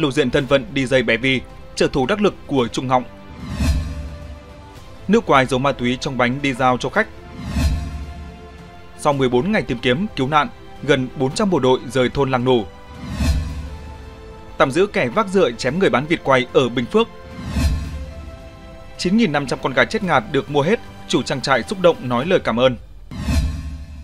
lộ diện thân phận DJ bé Vi, trợ thủ đắc lực của Trung Họng. Nước ngoài giấu ma túy trong bánh đi giao cho khách. Sau 14 ngày tìm kiếm, cứu nạn, gần 400 bộ đội rời thôn Làng Nổ. Tạm giữ kẻ vác dựa chém người bán vịt quay ở Bình Phước. 9.500 con gà chết ngạt được mua hết, chủ trang trại xúc động nói lời cảm ơn.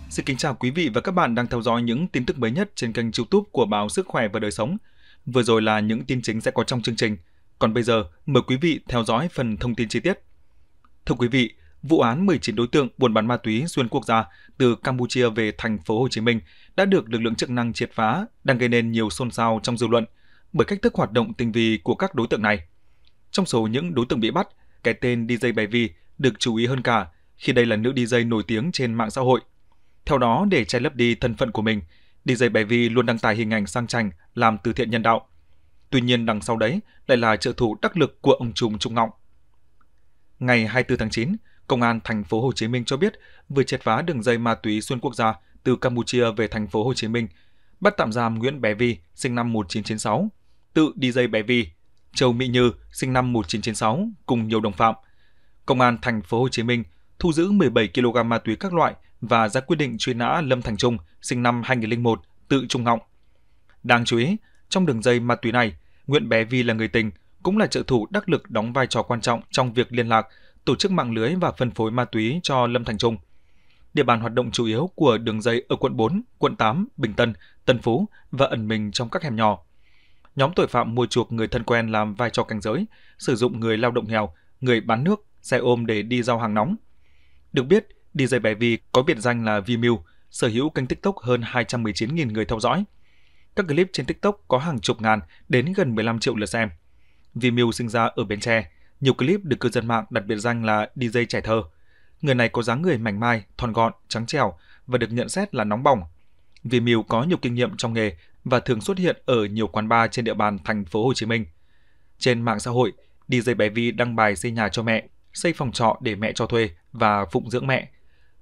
Xin kính chào quý vị và các bạn đang theo dõi những tin tức mới nhất trên kênh youtube của báo Sức Khỏe và Đời Sống. Vừa rồi là những tin chính sẽ có trong chương trình. Còn bây giờ, mời quý vị theo dõi phần thông tin chi tiết. Thưa quý vị, vụ án 19 đối tượng buôn bán ma túy xuyên quốc gia từ Campuchia về thành phố Hồ Chí Minh đã được lực lượng chức năng triệt phá, đang gây nên nhiều xôn xao trong dư luận bởi cách thức hoạt động tinh vi của các đối tượng này. Trong số những đối tượng bị bắt, cái tên DJ Bài Vi được chú ý hơn cả khi đây là nữ DJ nổi tiếng trên mạng xã hội. Theo đó, để che lấp đi thân phận của mình, DJ Bé Vi luôn đăng tải hình ảnh sang chảnh làm từ thiện nhân đạo. Tuy nhiên đằng sau đấy lại là trợ thủ đắc lực của ông trùm Trung Ngọng. Ngày 24 tháng 9, Công an thành phố Hồ Chí Minh cho biết vừa triệt phá đường dây ma túy xuyên quốc gia từ Campuchia về thành phố Hồ Chí Minh, bắt tạm giam Nguyễn Bé Vi, sinh năm 1996, tự DJ Bé Vi, Châu Mỹ Như, sinh năm 1996 cùng nhiều đồng phạm. Công an thành phố Hồ Chí Minh thu giữ 17 kg ma túy các loại – và ra quyết định truy nã Lâm Thành Trung, sinh năm 2001, tự Trung Ngọng. Đáng chú ý, trong đường dây ma túy này, Nguyễn Bé Vi là người tình, cũng là trợ thủ đắc lực đóng vai trò quan trọng trong việc liên lạc, tổ chức mạng lưới và phân phối ma túy cho Lâm Thành Trung. Địa bàn hoạt động chủ yếu của đường dây ở quận 4, quận 8, Bình Tân, Tân Phú và ẩn mình trong các hẻm nhỏ. Nhóm tội phạm mua chuộc người thân quen làm vai trò cảnh giới, sử dụng người lao động nghèo, người bán nước, xe ôm để đi giao hàng nóng. Được biết, DJ Bé Vi có biệt danh là Vimeo, sở hữu kênh TikTok hơn 219.000 người theo dõi. Các clip trên TikTok có hàng chục ngàn đến gần 15 triệu lượt xem. Vimeo sinh ra ở Bến Tre, nhiều clip được cư dân mạng đặt biệt danh là DJ trẻ thơ. Người này có dáng người mảnh mai, thon gọn, trắng trẻo và được nhận xét là nóng bỏng. Vimeo có nhiều kinh nghiệm trong nghề và thường xuất hiện ở nhiều quán bar trên địa bàn thành phố Hồ Chí Minh. Trên mạng xã hội, DJ Bé Vi đăng bài xây nhà cho mẹ, xây phòng trọ để mẹ cho thuê và phụng dưỡng mẹ –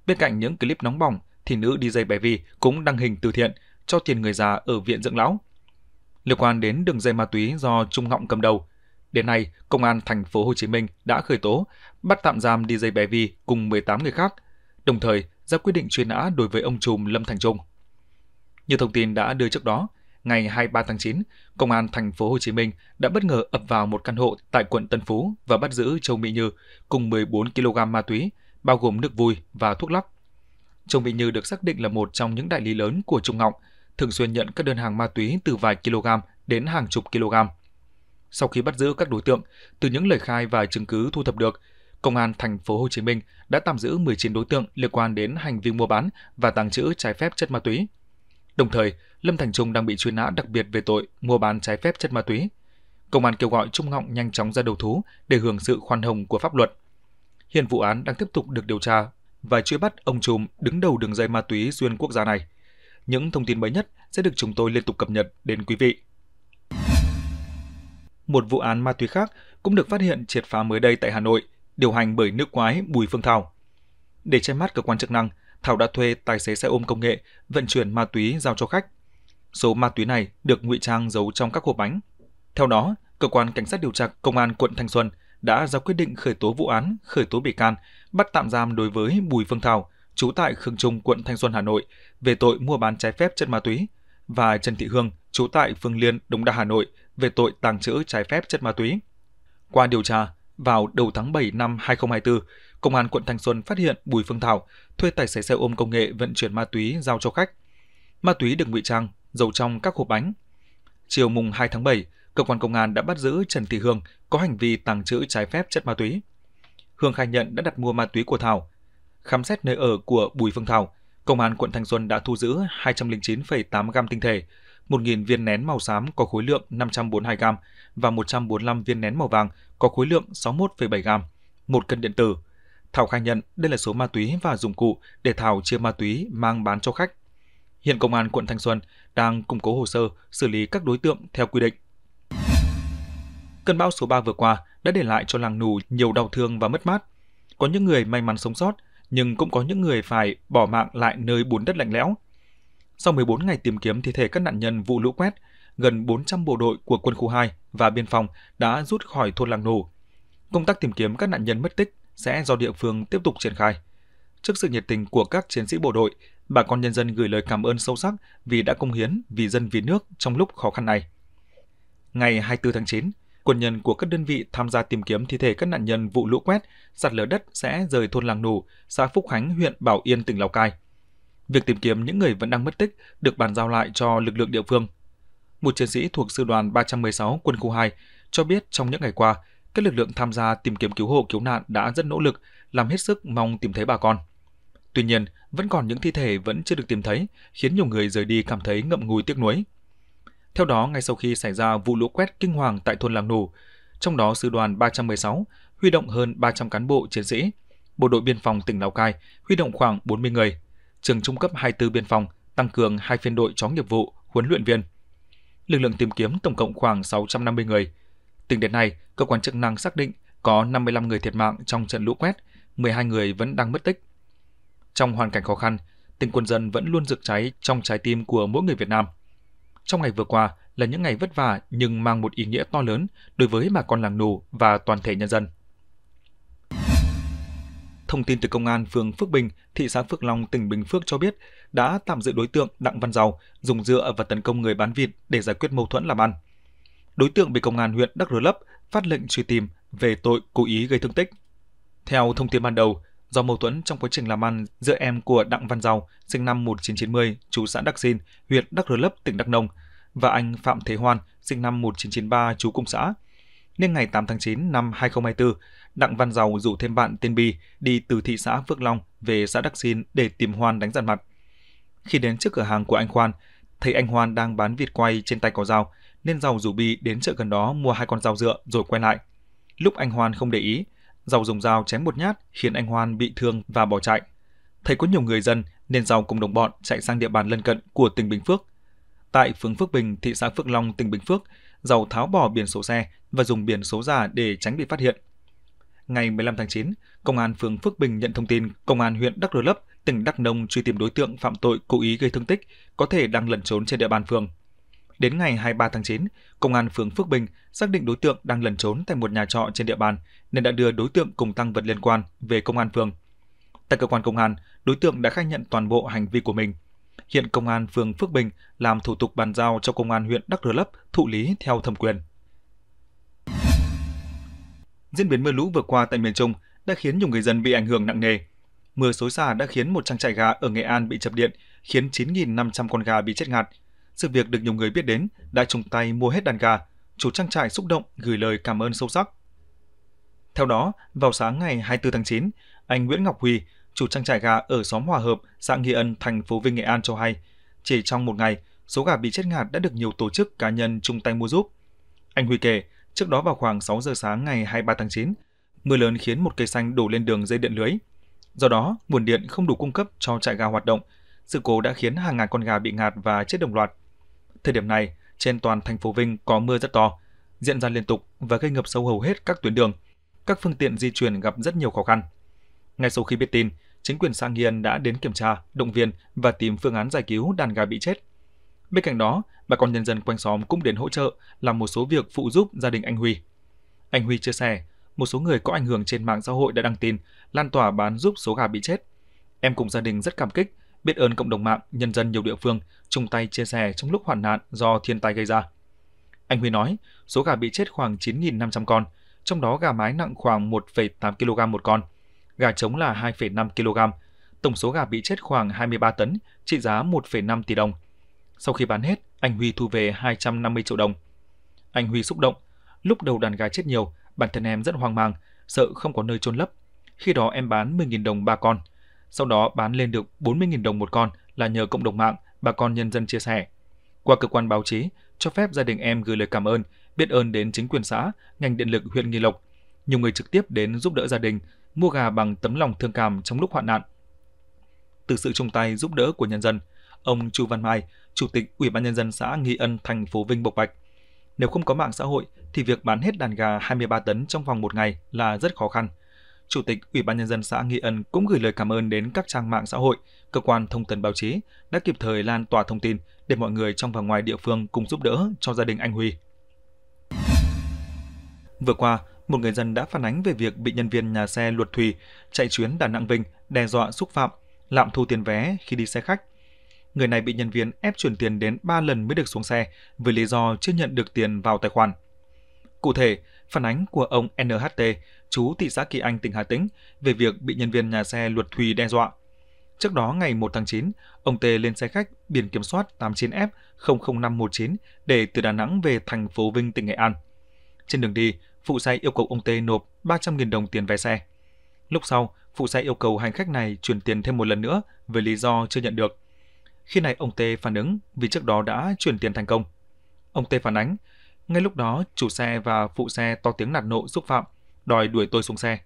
Bên cạnh những clip nóng bỏng, thì nữ DJ Bé Vi cũng đăng hình từ thiện cho tiền người già ở viện dưỡng lão. Liên quan đến đường dây ma túy do Trung Ngọng cầm đầu, đến nay công an thành phố Hồ Chí Minh đã khởi tố, bắt tạm giam DJ Bé Vi cùng 18 người khác, đồng thời ra quyết định truy nã đối với ông trùm Lâm Thành Trung. Như thông tin đã đưa trước đó, ngày 23 tháng 9, công an thành phố Hồ Chí Minh đã bất ngờ ập vào một căn hộ tại quận Tân Phú và bắt giữ Châu Mỹ Như cùng 14 kg ma túy bao gồm nước vui và thuốc lắc. Trương Vĩnh Như được xác định là một trong những đại lý lớn của Trung Ngọng thường xuyên nhận các đơn hàng ma túy từ vài kg đến hàng chục kg. Sau khi bắt giữ các đối tượng, từ những lời khai và chứng cứ thu thập được, Công an thành phố Hồ Chí Minh đã tạm giữ 19 đối tượng liên quan đến hành vi mua bán và tàng trữ trái phép chất ma túy. Đồng thời, Lâm Thành Trung đang bị truy nã đặc biệt về tội mua bán trái phép chất ma túy. Công an kêu gọi Trung Ngọng nhanh chóng ra đầu thú để hưởng sự khoan hồng của pháp luật. Hiện vụ án đang tiếp tục được điều tra và truy bắt ông trùm đứng đầu đường dây ma túy xuyên quốc gia này. Những thông tin mới nhất sẽ được chúng tôi liên tục cập nhật đến quý vị. Một vụ án ma túy khác cũng được phát hiện triệt phá mới đây tại Hà Nội, điều hành bởi nước quái Bùi Phương Thảo. Để che mắt cơ quan chức năng, Thảo đã thuê tài xế xe ôm công nghệ vận chuyển ma túy giao cho khách. Số ma túy này được ngụy trang giấu trong các hộp bánh. Theo đó, cơ quan cảnh sát điều tra công an quận Thanh Xuân đã ra quyết định khởi tố vụ án, khởi tố bị can, bắt tạm giam đối với Bùi Phương Thảo, trú tại Khương Trung, quận Thanh Xuân, Hà Nội, về tội mua bán trái phép chất ma túy và Trần Thị Hương, trú tại Phương Liên, Đống Đa, Hà Nội, về tội tàng trữ trái phép chất ma túy. Qua điều tra, vào đầu tháng 7 năm 2024, Công an quận Thanh Xuân phát hiện Bùi Phương Thảo thuê tài xế xe ôm công nghệ vận chuyển ma túy giao cho khách. Ma túy được ngụy trang, giấu trong các hộp bánh. Chiều mùng 2 tháng 7, cơ quan công an đã bắt giữ Trần Thị Hương có hành vi tàng trữ trái phép chất ma túy. Hương khai nhận đã đặt mua ma túy của Thảo. Khám xét nơi ở của Bùi Phương Thảo, Công an quận Thanh Xuân đã thu giữ 209,8 gam tinh thể, 1.000 viên nén màu xám có khối lượng 542 gam và 145 viên nén màu vàng có khối lượng 61,7 gam, một cân điện tử. Thảo khai nhận đây là số ma túy và dụng cụ để Thảo chia ma túy mang bán cho khách. Hiện Công an quận Thanh Xuân đang củng cố hồ sơ xử lý các đối tượng theo quy định. Cơn bão số 3 vừa qua đã để lại cho làng Nù nhiều đau thương và mất mát. Có những người may mắn sống sót, nhưng cũng có những người phải bỏ mạng lại nơi bùn đất lạnh lẽo. Sau 14 ngày tìm kiếm thi thể các nạn nhân vụ lũ quét, gần 400 bộ đội của quân khu 2 và biên phòng đã rút khỏi thôn làng Nù. Công tác tìm kiếm các nạn nhân mất tích sẽ do địa phương tiếp tục triển khai. Trước sự nhiệt tình của các chiến sĩ bộ đội, bà con nhân dân gửi lời cảm ơn sâu sắc vì đã công hiến vì dân vì nước trong lúc khó khăn này. Ngày 24 tháng 9, quân nhân của các đơn vị tham gia tìm kiếm thi thể các nạn nhân vụ lũ quét, sạt lở đất sẽ rời thôn Làng Nù, xã Phúc Khánh, huyện Bảo Yên, tỉnh Lào Cai. Việc tìm kiếm những người vẫn đang mất tích được bàn giao lại cho lực lượng địa phương. Một chiến sĩ thuộc sư đoàn 316 quân khu 2 cho biết trong những ngày qua, các lực lượng tham gia tìm kiếm cứu hộ cứu nạn đã rất nỗ lực, làm hết sức mong tìm thấy bà con. Tuy nhiên, vẫn còn những thi thể vẫn chưa được tìm thấy, khiến nhiều người rời đi cảm thấy ngậm ngùi tiếc nuối. Theo đó, ngay sau khi xảy ra vụ lũ quét kinh hoàng tại thôn Làng Nù, trong đó sư đoàn 316 huy động hơn 300 cán bộ chiến sĩ, bộ đội biên phòng tỉnh Lào Cai huy động khoảng 40 người, trường trung cấp 24 biên phòng tăng cường hai phiên đội chó nghiệp vụ, huấn luyện viên. Lực lượng tìm kiếm tổng cộng khoảng 650 người. Tính đến nay, cơ quan chức năng xác định có 55 người thiệt mạng trong trận lũ quét, 12 người vẫn đang mất tích. Trong hoàn cảnh khó khăn, tình quân dân vẫn luôn rực cháy trong trái tim của mỗi người Việt Nam – trong ngày vừa qua là những ngày vất vả nhưng mang một ý nghĩa to lớn đối với bà con làng Nù và toàn thể nhân dân. Thông tin từ Công an phường Phước Bình, thị xã Phước Long, tỉnh Bình Phước cho biết đã tạm giữ đối tượng Đặng Văn Giàu dùng dựa và tấn công người bán vịt để giải quyết mâu thuẫn làm ăn. Đối tượng bị Công an huyện Đắk Rơ Lấp phát lệnh truy tìm về tội cố ý gây thương tích. Theo thông tin ban đầu, do mâu thuẫn trong quá trình làm ăn giữa em của Đặng Văn Giàu, sinh năm 1990, chú xã Đắc Xin, huyện Đắc Rơ Lấp, tỉnh Đắk Nông, và anh Phạm Thế Hoan, sinh năm 1993, chú cùng xã. Nên ngày 8 tháng 9 năm 2024, Đặng Văn Giàu rủ thêm bạn tên Bi đi từ thị xã Phước Long về xã Đắc Xin để tìm Hoan đánh giàn mặt. Khi đến trước cửa hàng của anh Hoan, thấy anh Hoan đang bán vịt quay trên tay có dao, nên Giàu rủ Bi đến chợ gần đó mua hai con dao dựa rồi quay lại. Lúc anh Hoan không để ý, Giàu dùng dao chém một nhát khiến anh Hoan bị thương và bỏ chạy. Thấy có nhiều người dân nên Giàu cùng đồng bọn chạy sang địa bàn lân cận của tỉnh Bình Phước. Tại phường Phước Bình, thị xã Phước Long, tỉnh Bình Phước, Giàu tháo bỏ biển số xe và dùng biển số giả để tránh bị phát hiện. Ngày 15 tháng 9, Công an phường Phước Bình nhận thông tin Công an huyện Đắk Rơ Lấp, tỉnh Đắk Nông truy tìm đối tượng phạm tội cố ý gây thương tích có thể đang lẩn trốn trên địa bàn phường. Đến ngày 23 tháng 9, Công an phường Phước Bình xác định đối tượng đang lẩn trốn tại một nhà trọ trên địa bàn nên đã đưa đối tượng cùng tăng vật liên quan về Công an phường. Tại cơ quan công an, đối tượng đã khai nhận toàn bộ hành vi của mình. Hiện Công an phường Phước Bình làm thủ tục bàn giao cho Công an huyện Đắk Rơ Lấp thụ lý theo thẩm quyền. Diễn biến mưa lũ vừa qua tại miền Trung đã khiến nhiều người dân bị ảnh hưởng nặng nề. Mưa xối xả đã khiến một trang trại gà ở Nghệ An bị chập điện, khiến 9.500 con gà bị chết ngạt, sự việc được nhiều người biết đến đã chung tay mua hết đàn gà, chủ trang trại xúc động gửi lời cảm ơn sâu sắc. Theo đó, vào sáng ngày 24 tháng 9, anh Nguyễn Ngọc Huy, chủ trang trại gà ở xóm Hòa Hợp, xã Nghi Ân, thành phố Vinh, Nghệ An cho hay, chỉ trong một ngày, số gà bị chết ngạt đã được nhiều tổ chức cá nhân chung tay mua giúp. Anh Huy kể, trước đó vào khoảng 6 giờ sáng ngày 23 tháng 9, mưa lớn khiến một cây xanh đổ lên đường dây điện lưới. Do đó, nguồn điện không đủ cung cấp cho trại gà hoạt động. Sự cố đã khiến hàng ngàn con gà bị ngạt và chết đồng loạt. Thời điểm này, trên toàn thành phố Vinh có mưa rất to, diễn ra liên tục và gây ngập sâu hầu hết các tuyến đường. Các phương tiện di chuyển gặp rất nhiều khó khăn. Ngay sau khi biết tin, chính quyền xã Nghi đã đến kiểm tra, động viên và tìm phương án giải cứu đàn gà bị chết. Bên cạnh đó, bà con nhân dân quanh xóm cũng đến hỗ trợ làm một số việc phụ giúp gia đình anh Huy. Anh Huy chia sẻ, một số người có ảnh hưởng trên mạng xã hội đã đăng tin, lan tỏa bán giúp số gà bị chết. Em cùng gia đình rất cảm kích biết ơn cộng đồng mạng, nhân dân nhiều địa phương chung tay chia sẻ trong lúc hoạn nạn do thiên tai gây ra. Anh Huy nói, số gà bị chết khoảng 9.500 con, trong đó gà mái nặng khoảng 1,8 kg một con, gà trống là 2,5 kg. Tổng số gà bị chết khoảng 23 tấn, trị giá 1,5 tỷ đồng. Sau khi bán hết, anh Huy thu về 250 triệu đồng. Anh Huy xúc động, lúc đầu đàn gà chết nhiều, bản thân em rất hoang mang, sợ không có nơi chôn lấp. Khi đó em bán 10.000 đồng ba con – sau đó bán lên được 40.000 đồng một con là nhờ cộng đồng mạng, bà con nhân dân chia sẻ. Qua cơ quan báo chí, cho phép gia đình em gửi lời cảm ơn, biết ơn đến chính quyền xã, ngành điện lực huyện Nghi Lộc. Nhiều người trực tiếp đến giúp đỡ gia đình, mua gà bằng tấm lòng thương cảm trong lúc hoạn nạn. Từ sự chung tay giúp đỡ của nhân dân, ông Chu Văn Mai, Chủ tịch Ủy ban nhân dân xã Nghi Ân, thành phố Vinh bộc bạch. Nếu không có mạng xã hội thì việc bán hết đàn gà 23 tấn trong vòng một ngày là rất khó khăn – Chủ tịch Ủy ban nhân dân xã Nghi Ân cũng gửi lời cảm ơn đến các trang mạng xã hội, cơ quan thông tấn báo chí đã kịp thời lan tỏa thông tin để mọi người trong và ngoài địa phương cùng giúp đỡ cho gia đình anh Huy. Vừa qua, một người dân đã phản ánh về việc bị nhân viên nhà xe Luật Thủy chạy chuyến Đà Nẵng Vinh đe dọa xúc phạm, lạm thu tiền vé khi đi xe khách. Người này bị nhân viên ép chuyển tiền đến 3 lần mới được xuống xe với lý do chưa nhận được tiền vào tài khoản. Cụ thể, Phản ánh của ông NHT, chú thị xã Kỳ Anh, tỉnh Hà Tĩnh, về việc bị nhân viên nhà xe Luật Thùy đe dọa. Trước đó, ngày 1 tháng 9, ông T lên xe khách biển kiểm soát 89F00519 để từ Đà Nẵng về thành phố Vinh, tỉnh Nghệ An. Trên đường đi, phụ xe yêu cầu ông T nộp 300.000 đồng tiền vé xe. Lúc sau, phụ xe yêu cầu hành khách này chuyển tiền thêm một lần nữa với lý do chưa nhận được. Khi này ông T phản ứng vì trước đó đã chuyển tiền thành công. Ông T phản ánh ngay lúc đó, chủ xe và phụ xe to tiếng nạt nộ xúc phạm, đòi đuổi tôi xuống xe.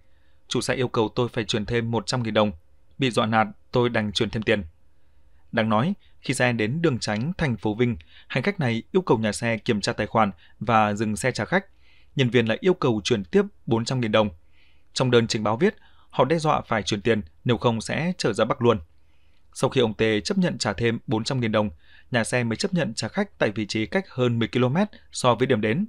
Chủ xe yêu cầu tôi phải chuyển thêm 100.000 đồng. Bị dọa nạt, tôi đành chuyển thêm tiền. Đáng nói, khi xe đến đường tránh thành phố Vinh, hành khách này yêu cầu nhà xe kiểm tra tài khoản và dừng xe trả khách. Nhân viên lại yêu cầu chuyển tiếp 400.000 đồng. Trong đơn trình báo viết, họ đe dọa phải chuyển tiền, nếu không sẽ trở ra Bắc luôn. Sau khi ông Tê chấp nhận trả thêm 400.000 đồng, nhà xe mới chấp nhận trả khách tại vị trí cách hơn 10 km so với điểm đến.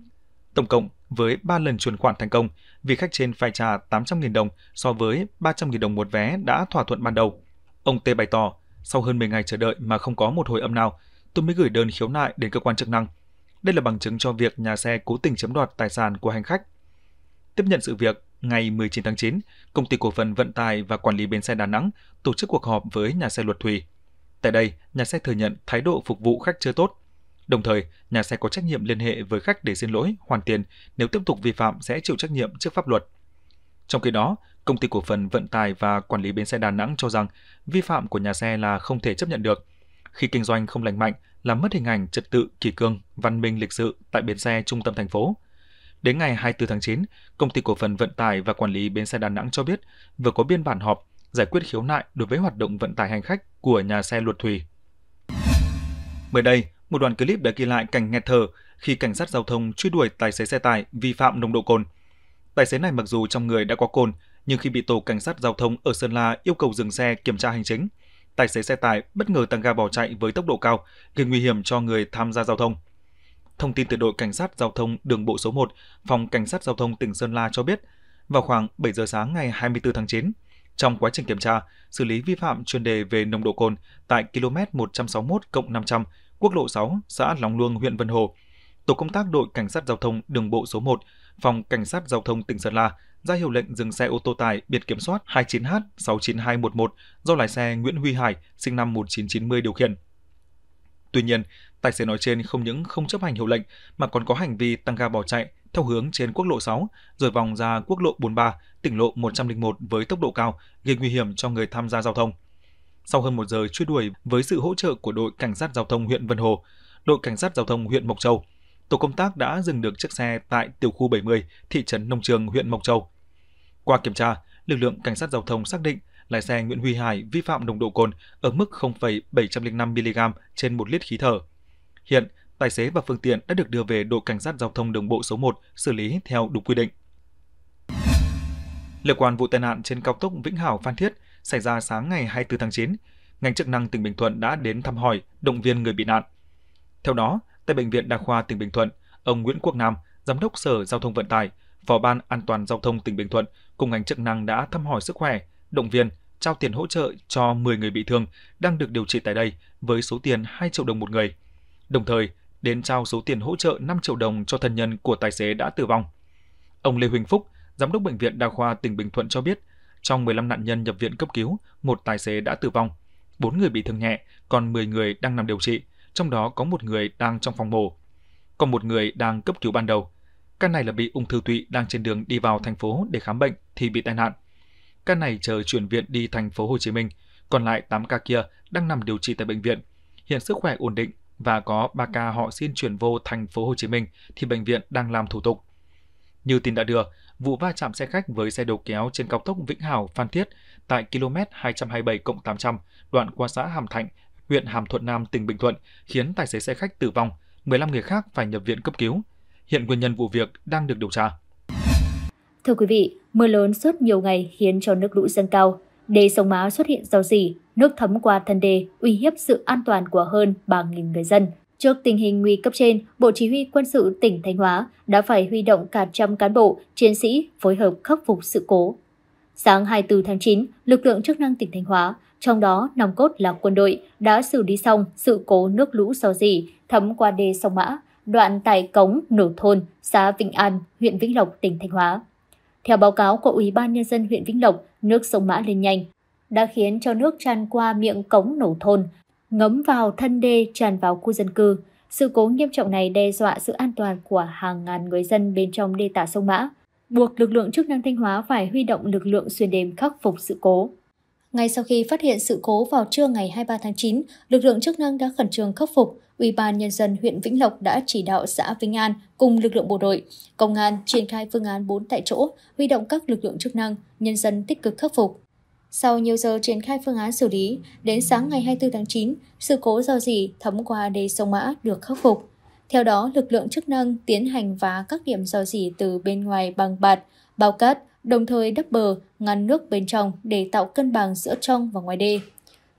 Tổng cộng, với 3 lần chuyển khoản thành công, vị khách trên phải trả 800.000 đồng so với 300.000 đồng một vé đã thỏa thuận ban đầu. Ông Tê bày tỏ, sau hơn 10 ngày chờ đợi mà không có một hồi âm nào, tôi mới gửi đơn khiếu nại đến cơ quan chức năng. Đây là bằng chứng cho việc nhà xe cố tình chiếm đoạt tài sản của hành khách. Tiếp nhận sự việc, ngày 19 tháng 9, Công ty Cổ phần Vận tải và Quản lý Bến xe Đà Nẵng tổ chức cuộc họp với nhà xe Luật Thủy Tại đây, nhà xe thừa nhận thái độ phục vụ khách chưa tốt. Đồng thời, nhà xe có trách nhiệm liên hệ với khách để xin lỗi, hoàn tiền, nếu tiếp tục vi phạm sẽ chịu trách nhiệm trước pháp luật. Trong khi đó, công ty cổ phần vận tải và quản lý bến xe Đà Nẵng cho rằng vi phạm của nhà xe là không thể chấp nhận được. Khi kinh doanh không lành mạnh, làm mất hình ảnh trật tự, kỷ cương, văn minh lịch sự tại bến xe trung tâm thành phố. Đến ngày 24 tháng 9, công ty cổ phần vận tải và quản lý bến xe Đà Nẵng cho biết vừa có biên bản họp giải quyết khiếu nại đối với hoạt động vận tải hành khách của nhà xe Luật Thủy. Mới đây, một đoạn clip đã ghi lại cảnh nghẹt thở khi cảnh sát giao thông truy đuổi tài xế xe tải vi phạm nồng độ cồn. Tài xế này mặc dù trong người đã có cồn, nhưng khi bị tổ cảnh sát giao thông ở Sơn La yêu cầu dừng xe kiểm tra hành chính, tài xế xe tải bất ngờ tăng ga bỏ chạy với tốc độ cao, gây nguy hiểm cho người tham gia giao thông. Thông tin từ đội cảnh sát giao thông đường bộ số 1, phòng cảnh sát giao thông tỉnh Sơn La cho biết, vào khoảng 7 giờ sáng ngày 24 tháng 9, trong quá trình kiểm tra, xử lý vi phạm chuyên đề về nồng độ cồn tại km 161 500, quốc lộ 6, xã Long Luông, huyện Vân Hồ. Tổ công tác đội cảnh sát giao thông đường bộ số 1, phòng cảnh sát giao thông tỉnh Sơn La ra hiệu lệnh dừng xe ô tô tải biển kiểm soát 29H69211 do lái xe Nguyễn Huy Hải, sinh năm 1990 điều khiển. Tuy nhiên, tài xế nói trên không những không chấp hành hiệu lệnh mà còn có hành vi tăng ga bỏ chạy theo hướng trên quốc lộ 6 rồi vòng ra quốc lộ 43, tỉnh lộ 101 với tốc độ cao gây nguy hiểm cho người tham gia giao thông. Sau hơn một giờ truy đuổi với sự hỗ trợ của đội cảnh sát giao thông huyện Vân Hồ, đội cảnh sát giao thông huyện Mộc Châu, tổ công tác đã dừng được chiếc xe tại tiểu khu 70, thị trấn Nông Trường, huyện Mộc Châu. Qua kiểm tra, lực lượng cảnh sát giao thông xác định lái xe Nguyễn Huy Hải vi phạm nồng độ cồn ở mức 0,705 mg trên 1 lít khí thở. Hiện, tài xế và phương tiện đã được đưa về đội cảnh sát giao thông đường bộ số 1 xử lý theo đúng quy định. Liên quan vụ tai nạn trên cao tốc Vĩnh Hảo Phan Thiết xảy ra sáng ngày 24 tháng 9, ngành chức năng tỉnh Bình Thuận đã đến thăm hỏi, động viên người bị nạn. Theo đó, tại bệnh viện Đa khoa tỉnh Bình Thuận, ông Nguyễn Quốc Nam, giám đốc Sở Giao thông Vận tải, Phó ban An toàn giao thông tỉnh Bình Thuận cùng ngành chức năng đã thăm hỏi sức khỏe, động viên, trao tiền hỗ trợ cho 10 người bị thương đang được điều trị tại đây với số tiền 2 triệu đồng một người. Đồng thời, đến trao số tiền hỗ trợ 5 triệu đồng cho thân nhân của tài xế đã tử vong. Ông Lê Huỳnh Phúc, giám đốc bệnh viện Đa khoa tỉnh Bình Thuận cho biết, trong 15 nạn nhân nhập viện cấp cứu, một tài xế đã tử vong, 4 người bị thương nhẹ, còn 10 người đang nằm điều trị, trong đó có một người đang trong phòng mổ. Còn một người đang cấp cứu ban đầu. Căn này là bị ung thư tụy đang trên đường đi vào thành phố để khám bệnh thì bị tai nạn. Ca này chờ chuyển viện đi thành phố Hồ Chí Minh, còn lại 8 ca kia đang nằm điều trị tại bệnh viện. Hiện sức khỏe ổn định và có 3 ca họ xin chuyển vô thành phố Hồ Chí Minh thì bệnh viện đang làm thủ tục. Như tin đã đưa, vụ va chạm xe khách với xe đầu kéo trên cao tốc Vĩnh Hảo Phan Thiết tại km 227 800 đoạn qua xã Hàm Thạnh, huyện Hàm Thuận Nam, tỉnh Bình Thuận khiến tài xế xe khách tử vong, 15 người khác phải nhập viện cấp cứu. Hiện nguyên nhân vụ việc đang được điều tra. Thưa quý vị, mưa lớn suốt nhiều ngày khiến cho nước lũ dâng cao. Đê sông Mã xuất hiện rò rỉ, nước thấm qua thân đê, uy hiếp sự an toàn của hơn 3.000 người dân. Trước tình hình nguy cấp trên, Bộ Chỉ huy Quân sự tỉnh Thanh Hóa đã phải huy động cả trăm cán bộ, chiến sĩ phối hợp khắc phục sự cố. Sáng 24 tháng 9, lực lượng chức năng tỉnh Thanh Hóa, trong đó nòng cốt là quân đội, đã xử lý xong sự cố nước lũ rò rỉ thấm qua đê sông Mã, đoạn tại cống Nổ Thôn, xã Vĩnh An, huyện Vĩnh Lộc, tỉnh Thanh Hóa. Theo báo cáo của Ủy ban Nhân dân huyện Vĩnh Lộc, nước sông Mã lên nhanh, đã khiến cho nước tràn qua miệng cống nổ thôn, ngấm vào thân đê tràn vào khu dân cư. Sự cố nghiêm trọng này đe dọa sự an toàn của hàng ngàn người dân bên trong đê tả sông Mã, buộc lực lượng chức năng Thanh Hóa phải huy động lực lượng xuyên đêm khắc phục sự cố. Ngay sau khi phát hiện sự cố vào trưa ngày 23 tháng 9, lực lượng chức năng đã khẩn trương khắc phục, Ủy ban nhân dân huyện Vĩnh Lộc đã chỉ đạo xã Vĩnh An cùng lực lượng bộ đội, công an triển khai phương án 4 tại chỗ, huy động các lực lượng chức năng, nhân dân tích cực khắc phục. Sau nhiều giờ triển khai phương án xử lý, đến sáng ngày 24 tháng 9, sự cố do dỉ thấm qua đê sông Mã được khắc phục. Theo đó, lực lượng chức năng tiến hành vá các điểm do dỉ từ bên ngoài bằng bạt, bao cát, đồng thời đắp bờ, ngăn nước bên trong để tạo cân bằng giữa trong và ngoài đê.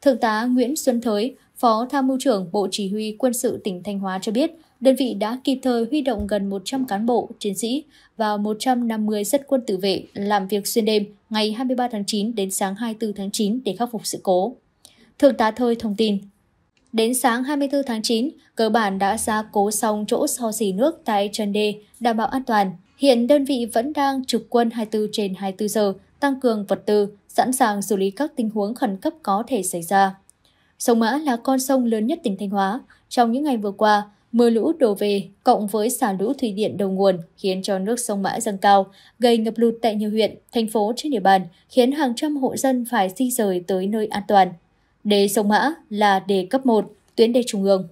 Thượng tá Nguyễn Xuân Thới, Phó Tham mưu trưởng Bộ Chỉ huy Quân sự tỉnh Thanh Hóa cho biết, đơn vị đã kịp thời huy động gần 100 cán bộ, chiến sĩ và 150 dân quân tự vệ làm việc xuyên đêm ngày 23 tháng 9 đến sáng 24 tháng 9 để khắc phục sự cố. Thượng tá Thôi thông tin, Đến sáng 24 tháng 9, cơ bản đã ra cố xong chỗ so xỉ nước tại Trần Đê, đảm bảo an toàn. Hiện đơn vị vẫn đang trực quân 24 trên 24 giờ, tăng cường vật tư, sẵn sàng xử lý các tình huống khẩn cấp có thể xảy ra. Sông Mã là con sông lớn nhất tỉnh Thanh Hóa. Trong những ngày vừa qua, mưa lũ đổ về cộng với xả lũ thủy điện đầu nguồn khiến cho nước sông Mã dâng cao, gây ngập lụt tại nhiều huyện, thành phố trên địa bàn, khiến hàng trăm hộ dân phải di rời tới nơi an toàn. Đề sông Mã là đề cấp 1, tuyến đề trung ương.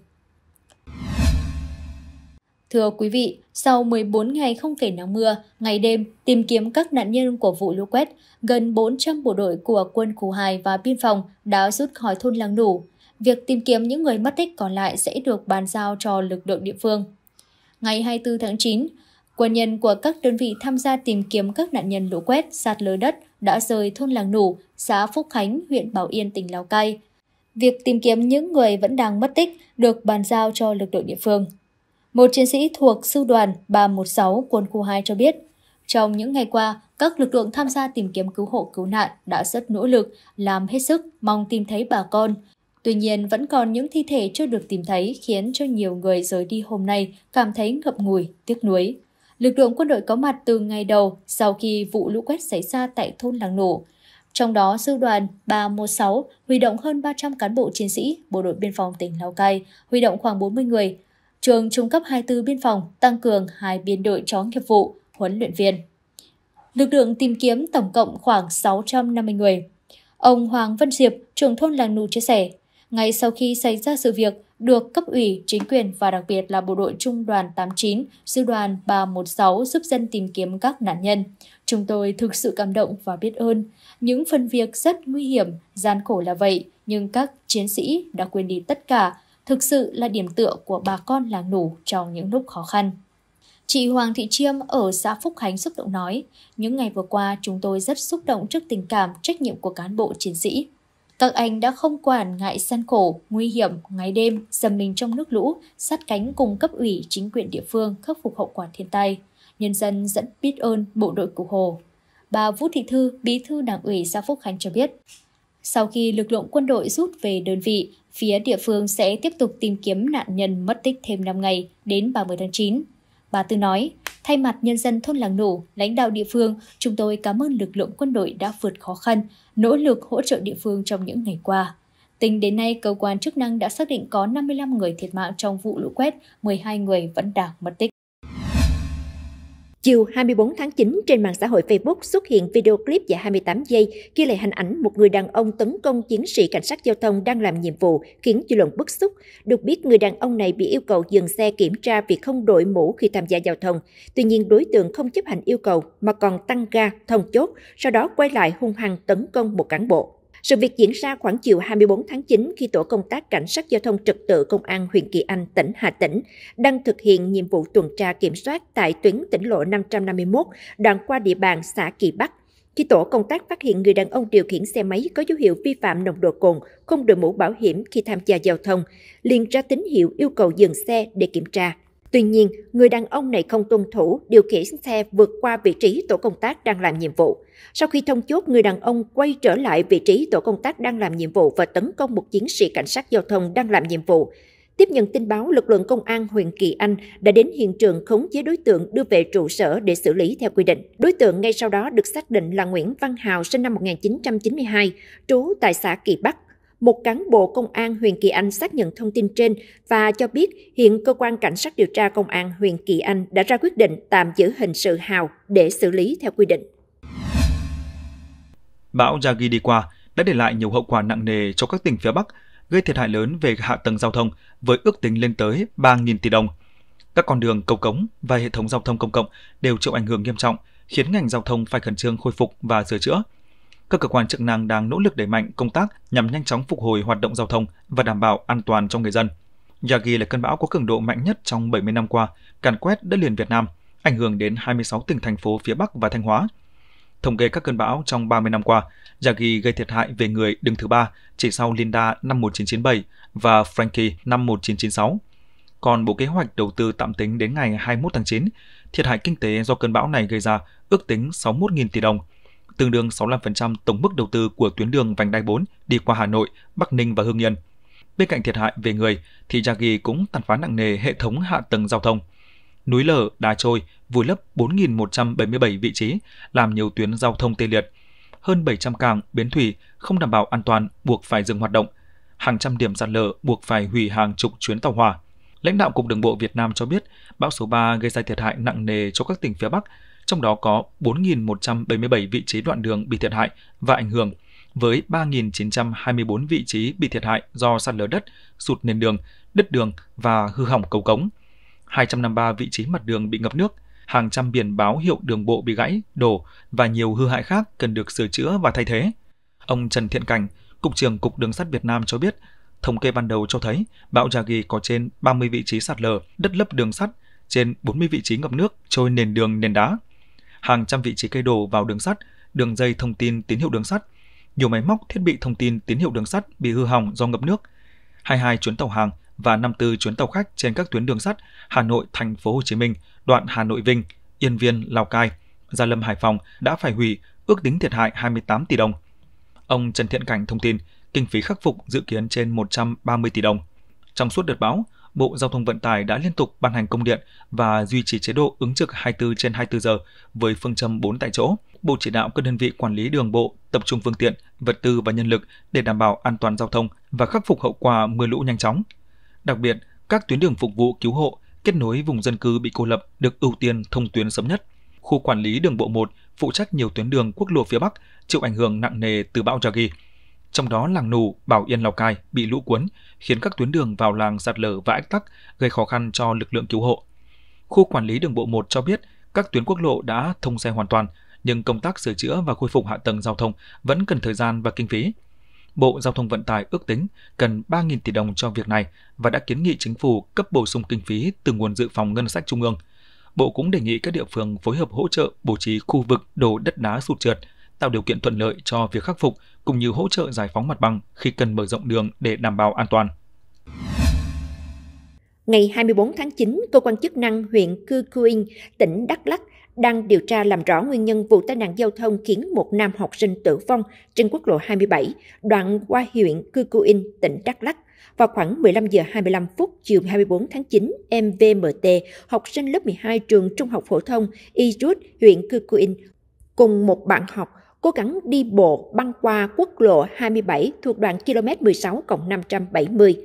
Thưa quý vị, sau 14 ngày không kể nắng mưa, ngày đêm tìm kiếm các nạn nhân của vụ lũ quét, gần 400 bộ đội của quân khu 2 và biên phòng đã rút khỏi thôn Làng Đủ. Việc tìm kiếm những người mất tích còn lại sẽ được bàn giao cho lực lượng địa phương. Ngày 24 tháng 9, quân nhân của các đơn vị tham gia tìm kiếm các nạn nhân lũ quét, sạt lở đất đã rời thôn Làng Nủ, xã Phúc Khánh, huyện Bảo Yên, tỉnh Lào Cai. Việc tìm kiếm những người vẫn đang mất tích được bàn giao cho lực lượng địa phương. Một chiến sĩ thuộc Sư đoàn 316 quân khu 2 cho biết, trong những ngày qua, các lực lượng tham gia tìm kiếm cứu hộ cứu nạn đã rất nỗ lực, làm hết sức, mong tìm thấy bà con. Tuy nhiên, vẫn còn những thi thể chưa được tìm thấy khiến cho nhiều người rời đi hôm nay cảm thấy ngập ngùi, tiếc nuối. Lực lượng quân đội có mặt từ ngày đầu sau khi vụ lũ quét xảy ra tại thôn Làng Nổ. Trong đó, sư đoàn 316 huy động hơn 300 cán bộ chiến sĩ, bộ đội biên phòng tỉnh Lào Cai huy động khoảng 40 người, trường trung cấp 24 biên phòng tăng cường hai biên đội chó nghiệp vụ, huấn luyện viên. Lực lượng tìm kiếm tổng cộng khoảng 650 người. Ông Hoàng Văn Diệp, trưởng thôn Làng Nù chia sẻ, ngay sau khi xảy ra sự việc, được cấp ủy, chính quyền và đặc biệt là bộ đội Trung đoàn 89, sư đoàn 316 giúp dân tìm kiếm các nạn nhân. Chúng tôi thực sự cảm động và biết ơn. Những phần việc rất nguy hiểm, gian khổ là vậy, nhưng các chiến sĩ đã quên đi tất cả, thực sự là điểm tựa của bà con làng nủ trong những lúc khó khăn. Chị Hoàng Thị Chiêm ở xã Phúc Khánh xúc động nói, những ngày vừa qua chúng tôi rất xúc động trước tình cảm, trách nhiệm của cán bộ chiến sĩ. Các anh đã không quản ngại gian khổ, nguy hiểm, ngày đêm, dầm mình trong nước lũ, sát cánh cùng cấp ủy, chính quyền địa phương khắc phục hậu quả thiên tai. Nhân dân rất biết ơn bộ đội cụ Hồ. Bà Vũ Thị Thư, bí thư đảng ủy xã Phúc Khánh cho biết, sau khi lực lượng quân đội rút về đơn vị, Phía địa phương sẽ tiếp tục tìm kiếm nạn nhân mất tích thêm 5 ngày đến 30 tháng 9. Bà Tư nói, thay mặt nhân dân thôn Làng Nổ, lãnh đạo địa phương, chúng tôi cảm ơn lực lượng quân đội đã vượt khó khăn, nỗ lực hỗ trợ địa phương trong những ngày qua. Tính đến nay, cơ quan chức năng đã xác định có 55 người thiệt mạng trong vụ lũ quét, 12 người vẫn đang mất tích. Chiều 24 tháng 9, trên mạng xã hội Facebook xuất hiện video clip dài 28 giây ghi lại hình ảnh một người đàn ông tấn công chiến sĩ cảnh sát giao thông đang làm nhiệm vụ, khiến dư luận bức xúc. Được biết, người đàn ông này bị yêu cầu dừng xe kiểm tra vì không đội mũ khi tham gia giao thông. Tuy nhiên, đối tượng không chấp hành yêu cầu mà còn tăng ga, thông chốt, sau đó quay lại hung hăng tấn công một cán bộ. Sự việc diễn ra khoảng chiều 24 tháng 9 khi tổ công tác cảnh sát giao thông trật tự công an huyện Kỳ Anh, tỉnh Hà Tĩnh đang thực hiện nhiệm vụ tuần tra kiểm soát tại tuyến tỉnh lộ 551 đoạn qua địa bàn xã Kỳ Bắc. Khi tổ công tác phát hiện người đàn ông điều khiển xe máy có dấu hiệu vi phạm nồng độ cồn, không đội mũ bảo hiểm khi tham gia giao thông, liền ra tín hiệu yêu cầu dừng xe để kiểm tra. Tuy nhiên, người đàn ông này không tuân thủ điều khiển xe vượt qua vị trí tổ công tác đang làm nhiệm vụ. Sau khi thông chốt, người đàn ông quay trở lại vị trí tổ công tác đang làm nhiệm vụ và tấn công một chiến sĩ cảnh sát giao thông đang làm nhiệm vụ. Tiếp nhận tin báo, lực lượng công an huyện Kỳ Anh đã đến hiện trường khống chế đối tượng đưa về trụ sở để xử lý theo quy định. Đối tượng ngay sau đó được xác định là Nguyễn Văn Hào sinh năm 1992, trú tại xã Kỳ Bắc, một cán bộ công an huyện Kỳ Anh xác nhận thông tin trên và cho biết hiện cơ quan cảnh sát điều tra công an huyện Kỳ Anh đã ra quyết định tạm giữ hình sự Hào để xử lý theo quy định. Bão Yagi đi qua đã để lại nhiều hậu quả nặng nề cho các tỉnh phía Bắc, gây thiệt hại lớn về hạ tầng giao thông với ước tính lên tới 3.000 tỷ đồng. Các con đường, cầu cống và hệ thống giao thông công cộng đều chịu ảnh hưởng nghiêm trọng, khiến ngành giao thông phải khẩn trương khôi phục và sửa chữa – các cơ quan chức năng đang nỗ lực đẩy mạnh công tác nhằm nhanh chóng phục hồi hoạt động giao thông và đảm bảo an toàn cho người dân. Yagi là cơn bão có cường độ mạnh nhất trong 70 năm qua, càn quét đất liền Việt Nam, ảnh hưởng đến 26 tỉnh thành phố phía Bắc và Thanh Hóa. Thống kê các cơn bão trong 30 năm qua, Yagi gây thiệt hại về người đứng thứ ba chỉ sau Linda năm 1997 và Frankie năm 1996. Còn Bộ Kế hoạch đầu tư tạm tính đến ngày 21 tháng 9, thiệt hại kinh tế do cơn bão này gây ra ước tính 61.000 tỷ đồng – tương đương 65% tổng mức đầu tư của tuyến đường vành đai 4 đi qua Hà Nội, Bắc Ninh và Hưng Yên. Bên cạnh thiệt hại về người, thì Yagi cũng tàn phá nặng nề hệ thống hạ tầng giao thông. Núi lở, đá trôi, vùi lấp 4.177 vị trí, làm nhiều tuyến giao thông tê liệt. Hơn 700 cảng, bến thủy không đảm bảo an toàn buộc phải dừng hoạt động. Hàng trăm điểm sạt lở buộc phải hủy hàng chục chuyến tàu hỏa. Lãnh đạo Cục Đường bộ Việt Nam cho biết, bão số 3 gây ra thiệt hại nặng nề cho các tỉnh phía Bắc trong đó có 4.177 vị trí đoạn đường bị thiệt hại và ảnh hưởng, với 3.924 vị trí bị thiệt hại do sạt lở đất, sụt nền đường, đất đường và hư hỏng cầu cống. 253 vị trí mặt đường bị ngập nước, hàng trăm biển báo hiệu đường bộ bị gãy, đổ và nhiều hư hại khác cần được sửa chữa và thay thế. Ông Trần Thiện Cảnh, Cục trưởng Cục Đường sắt Việt Nam cho biết, thống kê ban đầu cho thấy bão Yagi có trên 30 vị trí sạt lở, đất lấp đường sắt, trên 40 vị trí ngập nước, trôi nền đường nền đá, hàng trăm vị trí cây đổ vào đường sắt, đường dây thông tin tín hiệu đường sắt, nhiều máy móc thiết bị thông tin tín hiệu đường sắt bị hư hỏng do ngập nước. 22 chuyến tàu hàng và 54 chuyến tàu khách trên các tuyến đường sắt Hà Nội Thành phố Hồ Chí Minh, đoạn Hà Nội Vinh, Yên Viên Lào Cai, Gia Lâm Hải Phòng đã phải hủy, ước tính thiệt hại 28 tỷ đồng. Ông Trần Thiện Cảnh thông tin, kinh phí khắc phục dự kiến trên 130 tỷ đồng. Trong suốt đợt bão, Bộ Giao thông Vận tải đã liên tục ban hành công điện và duy trì chế độ ứng trực 24 trên 24 giờ với phương châm 4 tại chỗ. Bộ chỉ đạo các đơn vị quản lý đường bộ tập trung phương tiện, vật tư và nhân lực để đảm bảo an toàn giao thông và khắc phục hậu quả mưa lũ nhanh chóng. Đặc biệt, các tuyến đường phục vụ cứu hộ, kết nối vùng dân cư bị cô lập được ưu tiên thông tuyến sớm nhất. Khu quản lý đường bộ 1 phụ trách nhiều tuyến đường quốc lộ phía Bắc chịu ảnh hưởng nặng nề từ bão Yagi trong đó làng Nù, Bảo Yên Lào Cai bị lũ cuốn, khiến các tuyến đường vào làng sạt lở và ách tắc, gây khó khăn cho lực lượng cứu hộ. Khu quản lý đường bộ 1 cho biết các tuyến quốc lộ đã thông xe hoàn toàn, nhưng công tác sửa chữa và khôi phục hạ tầng giao thông vẫn cần thời gian và kinh phí. Bộ Giao thông Vận tải ước tính cần 3.000 tỷ đồng cho việc này và đã kiến nghị chính phủ cấp bổ sung kinh phí từ nguồn dự phòng ngân sách trung ương. Bộ cũng đề nghị các địa phương phối hợp hỗ trợ bố trí khu vực đổ đất đá sụt trượt, tạo điều kiện thuận lợi cho việc khắc phục cũng như hỗ trợ giải phóng mặt bằng khi cần mở rộng đường để đảm bảo an toàn. Ngày 24 tháng 9, cơ quan chức năng huyện Cư Cuing, tỉnh Đắk Lắk đang điều tra làm rõ nguyên nhân vụ tai nạn giao thông khiến một nam học sinh tử vong trên quốc lộ 27, đoạn qua huyện Cư Cuin, tỉnh Đắk Lắk. Vào khoảng 15 giờ 25 phút chiều 24 tháng 9, mvmt học sinh lớp 12 trường Trung học phổ thông Ijut, huyện Cư Cuin, cùng một bạn học cố gắng đi bộ băng qua quốc lộ 27 thuộc đoạn km 16 570.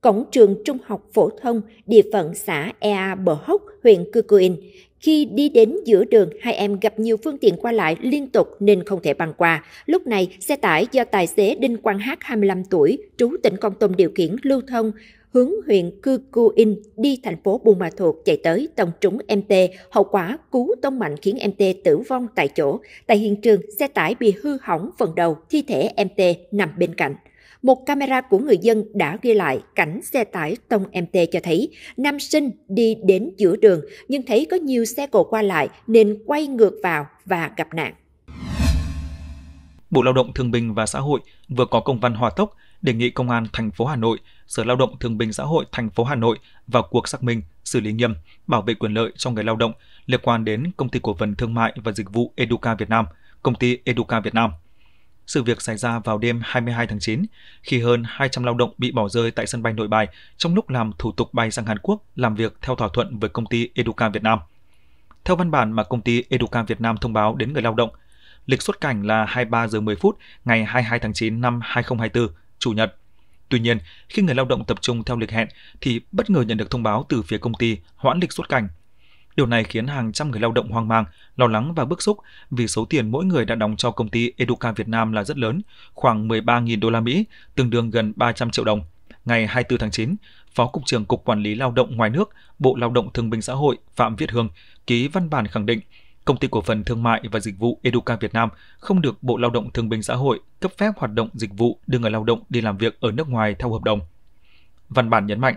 Cổng trường trung học phổ thông địa phận xã Ea Bờ Hốc, huyện Cư Cư In. Khi đi đến giữa đường, hai em gặp nhiều phương tiện qua lại liên tục nên không thể băng qua. Lúc này, xe tải do tài xế Đinh Quang Hát 25 tuổi, trú tỉnh Con Tum điều khiển lưu thông hướng huyện Cư Cu In đi thành phố Buôn Ma Thuột chạy tới tông trúng MT, hậu quả cú tông mạnh khiến MT tử vong tại chỗ. Tại hiện trường, xe tải bị hư hỏng phần đầu, thi thể MT nằm bên cạnh. Một camera của người dân đã ghi lại cảnh xe tải tông MT cho thấy nam sinh đi đến giữa đường nhưng thấy có nhiều xe cộ qua lại nên quay ngược vào và gặp nạn. Bộ Lao động Thương binh và Xã hội vừa có công văn hòa tốc đề nghị Công an thành phố Hà Nội Sở Lao động Thương binh Xã hội thành phố Hà Nội vào cuộc xác minh, xử lý nghiêm, bảo vệ quyền lợi cho người lao động liên quan đến công ty cổ phần thương mại và dịch vụ Educa Việt Nam, công ty Educa Việt Nam. Sự việc xảy ra vào đêm 22 tháng 9, khi hơn 200 lao động bị bỏ rơi tại sân bay nội bài trong lúc làm thủ tục bay sang Hàn Quốc làm việc theo thỏa thuận với công ty Educa Việt Nam. Theo văn bản mà công ty Educa Việt Nam thông báo đến người lao động, lịch xuất cảnh là 23 giờ 10 phút ngày 22 tháng 9 năm 2024, Chủ nhật. Tuy nhiên, khi người lao động tập trung theo lịch hẹn thì bất ngờ nhận được thông báo từ phía công ty hoãn lịch xuất cảnh. Điều này khiến hàng trăm người lao động hoang mang, lo lắng và bức xúc vì số tiền mỗi người đã đóng cho công ty Educa Việt Nam là rất lớn, khoảng 13.000 đô la Mỹ, tương đương gần 300 triệu đồng. Ngày 24 tháng 9, Phó Cục trưởng Cục Quản lý Lao động Ngoài nước, Bộ Lao động Thương binh Xã hội Phạm việt Hương ký văn bản khẳng định Công ty cổ phần thương mại và dịch vụ Educa Việt Nam không được Bộ Lao động Thương binh Xã hội cấp phép hoạt động dịch vụ đưa người lao động đi làm việc ở nước ngoài theo hợp đồng. Văn bản nhấn mạnh,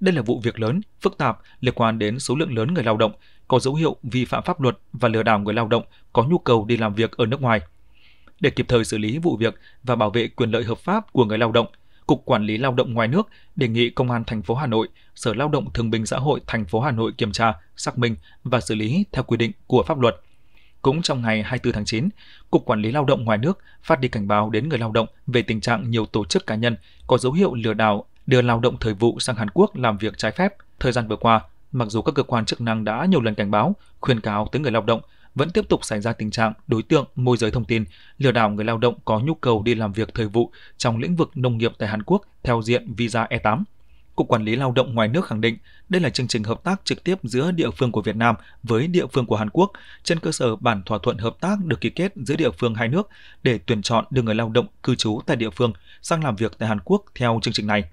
đây là vụ việc lớn, phức tạp liên quan đến số lượng lớn người lao động, có dấu hiệu vi phạm pháp luật và lừa đảo người lao động có nhu cầu đi làm việc ở nước ngoài. Để kịp thời xử lý vụ việc và bảo vệ quyền lợi hợp pháp của người lao động – Cục Quản lý Lao động ngoài nước đề nghị Công an thành phố Hà Nội, Sở Lao động Thương binh Xã hội thành phố Hà Nội kiểm tra, xác minh và xử lý theo quy định của pháp luật. Cũng trong ngày 24 tháng 9, Cục Quản lý Lao động ngoài nước phát đi cảnh báo đến người lao động về tình trạng nhiều tổ chức cá nhân có dấu hiệu lừa đảo đưa lao động thời vụ sang Hàn Quốc làm việc trái phép. Thời gian vừa qua, mặc dù các cơ quan chức năng đã nhiều lần cảnh báo, khuyên cáo tới người lao động vẫn tiếp tục xảy ra tình trạng đối tượng môi giới thông tin, lừa đảo người lao động có nhu cầu đi làm việc thời vụ trong lĩnh vực nông nghiệp tại Hàn Quốc theo diện visa E8. Cục Quản lý Lao động ngoài nước khẳng định đây là chương trình hợp tác trực tiếp giữa địa phương của Việt Nam với địa phương của Hàn Quốc trên cơ sở bản thỏa thuận hợp tác được ký kết giữa địa phương hai nước để tuyển chọn đưa người lao động cư trú tại địa phương sang làm việc tại Hàn Quốc theo chương trình này.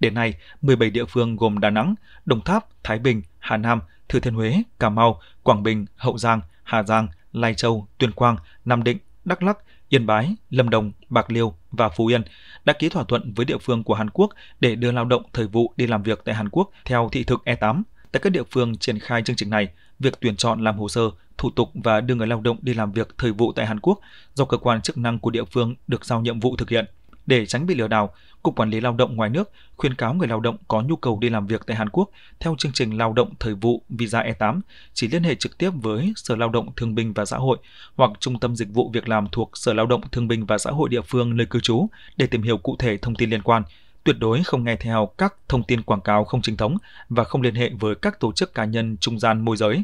Đến nay, 17 địa phương gồm Đà Nẵng, Đồng Tháp, Thái Bình, Hà Nam, Thừa Thiên Huế, Cà Mau, Quảng Bình, Hậu Giang – Hà Giang, Lai Châu, Tuyên Quang, Nam Định, Đắk Lắk, Yên Bái, Lâm Đồng, Bạc Liêu và Phú Yên đã ký thỏa thuận với địa phương của Hàn Quốc để đưa lao động thời vụ đi làm việc tại Hàn Quốc theo thị thực E8. Tại các địa phương triển khai chương trình này, việc tuyển chọn làm hồ sơ, thủ tục và đưa người lao động đi làm việc thời vụ tại Hàn Quốc do cơ quan chức năng của địa phương được giao nhiệm vụ thực hiện. Để tránh bị lừa đảo, Cục Quản lý Lao động ngoài nước khuyên cáo người lao động có nhu cầu đi làm việc tại Hàn Quốc theo chương trình lao động thời vụ Visa E8 chỉ liên hệ trực tiếp với Sở Lao động Thương binh và Xã hội hoặc Trung tâm Dịch vụ Việc làm thuộc Sở Lao động Thương binh và Xã hội địa phương nơi cư trú để tìm hiểu cụ thể thông tin liên quan. Tuyệt đối không nghe theo các thông tin quảng cáo không chính thống và không liên hệ với các tổ chức cá nhân trung gian môi giới.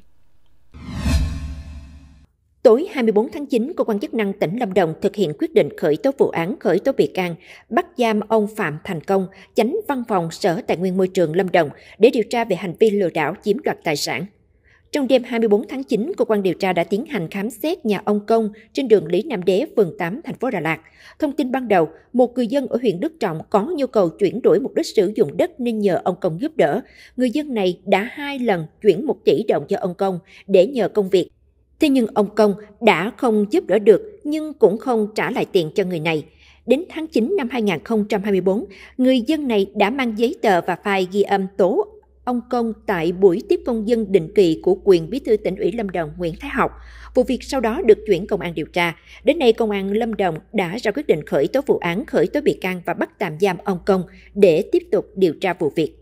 Tối 24 tháng 9, cơ quan chức năng tỉnh Lâm Đồng thực hiện quyết định khởi tố vụ án khởi tố bị can, bắt giam ông Phạm Thành Công, chánh văn phòng Sở Tài nguyên Môi trường Lâm Đồng để điều tra về hành vi lừa đảo chiếm đoạt tài sản. Trong đêm 24 tháng 9, cơ quan điều tra đã tiến hành khám xét nhà ông Công trên đường Lý Nam Đế, phường 8, thành phố Đà Lạt. Thông tin ban đầu, một người dân ở huyện Đức Trọng có nhu cầu chuyển đổi mục đích sử dụng đất nên nhờ ông Công giúp đỡ. Người dân này đã hai lần chuyển một tỷ đồng cho ông Công để nhờ công việc. Thế nhưng ông Công đã không giúp đỡ được nhưng cũng không trả lại tiền cho người này. Đến tháng 9 năm 2024, người dân này đã mang giấy tờ và file ghi âm tố ông Công tại buổi tiếp công dân định kỳ của quyền bí thư tỉnh ủy Lâm Đồng Nguyễn Thái Học. Vụ việc sau đó được chuyển công an điều tra. Đến nay, công an Lâm Đồng đã ra quyết định khởi tố vụ án, khởi tố bị can và bắt tạm giam ông Công để tiếp tục điều tra vụ việc.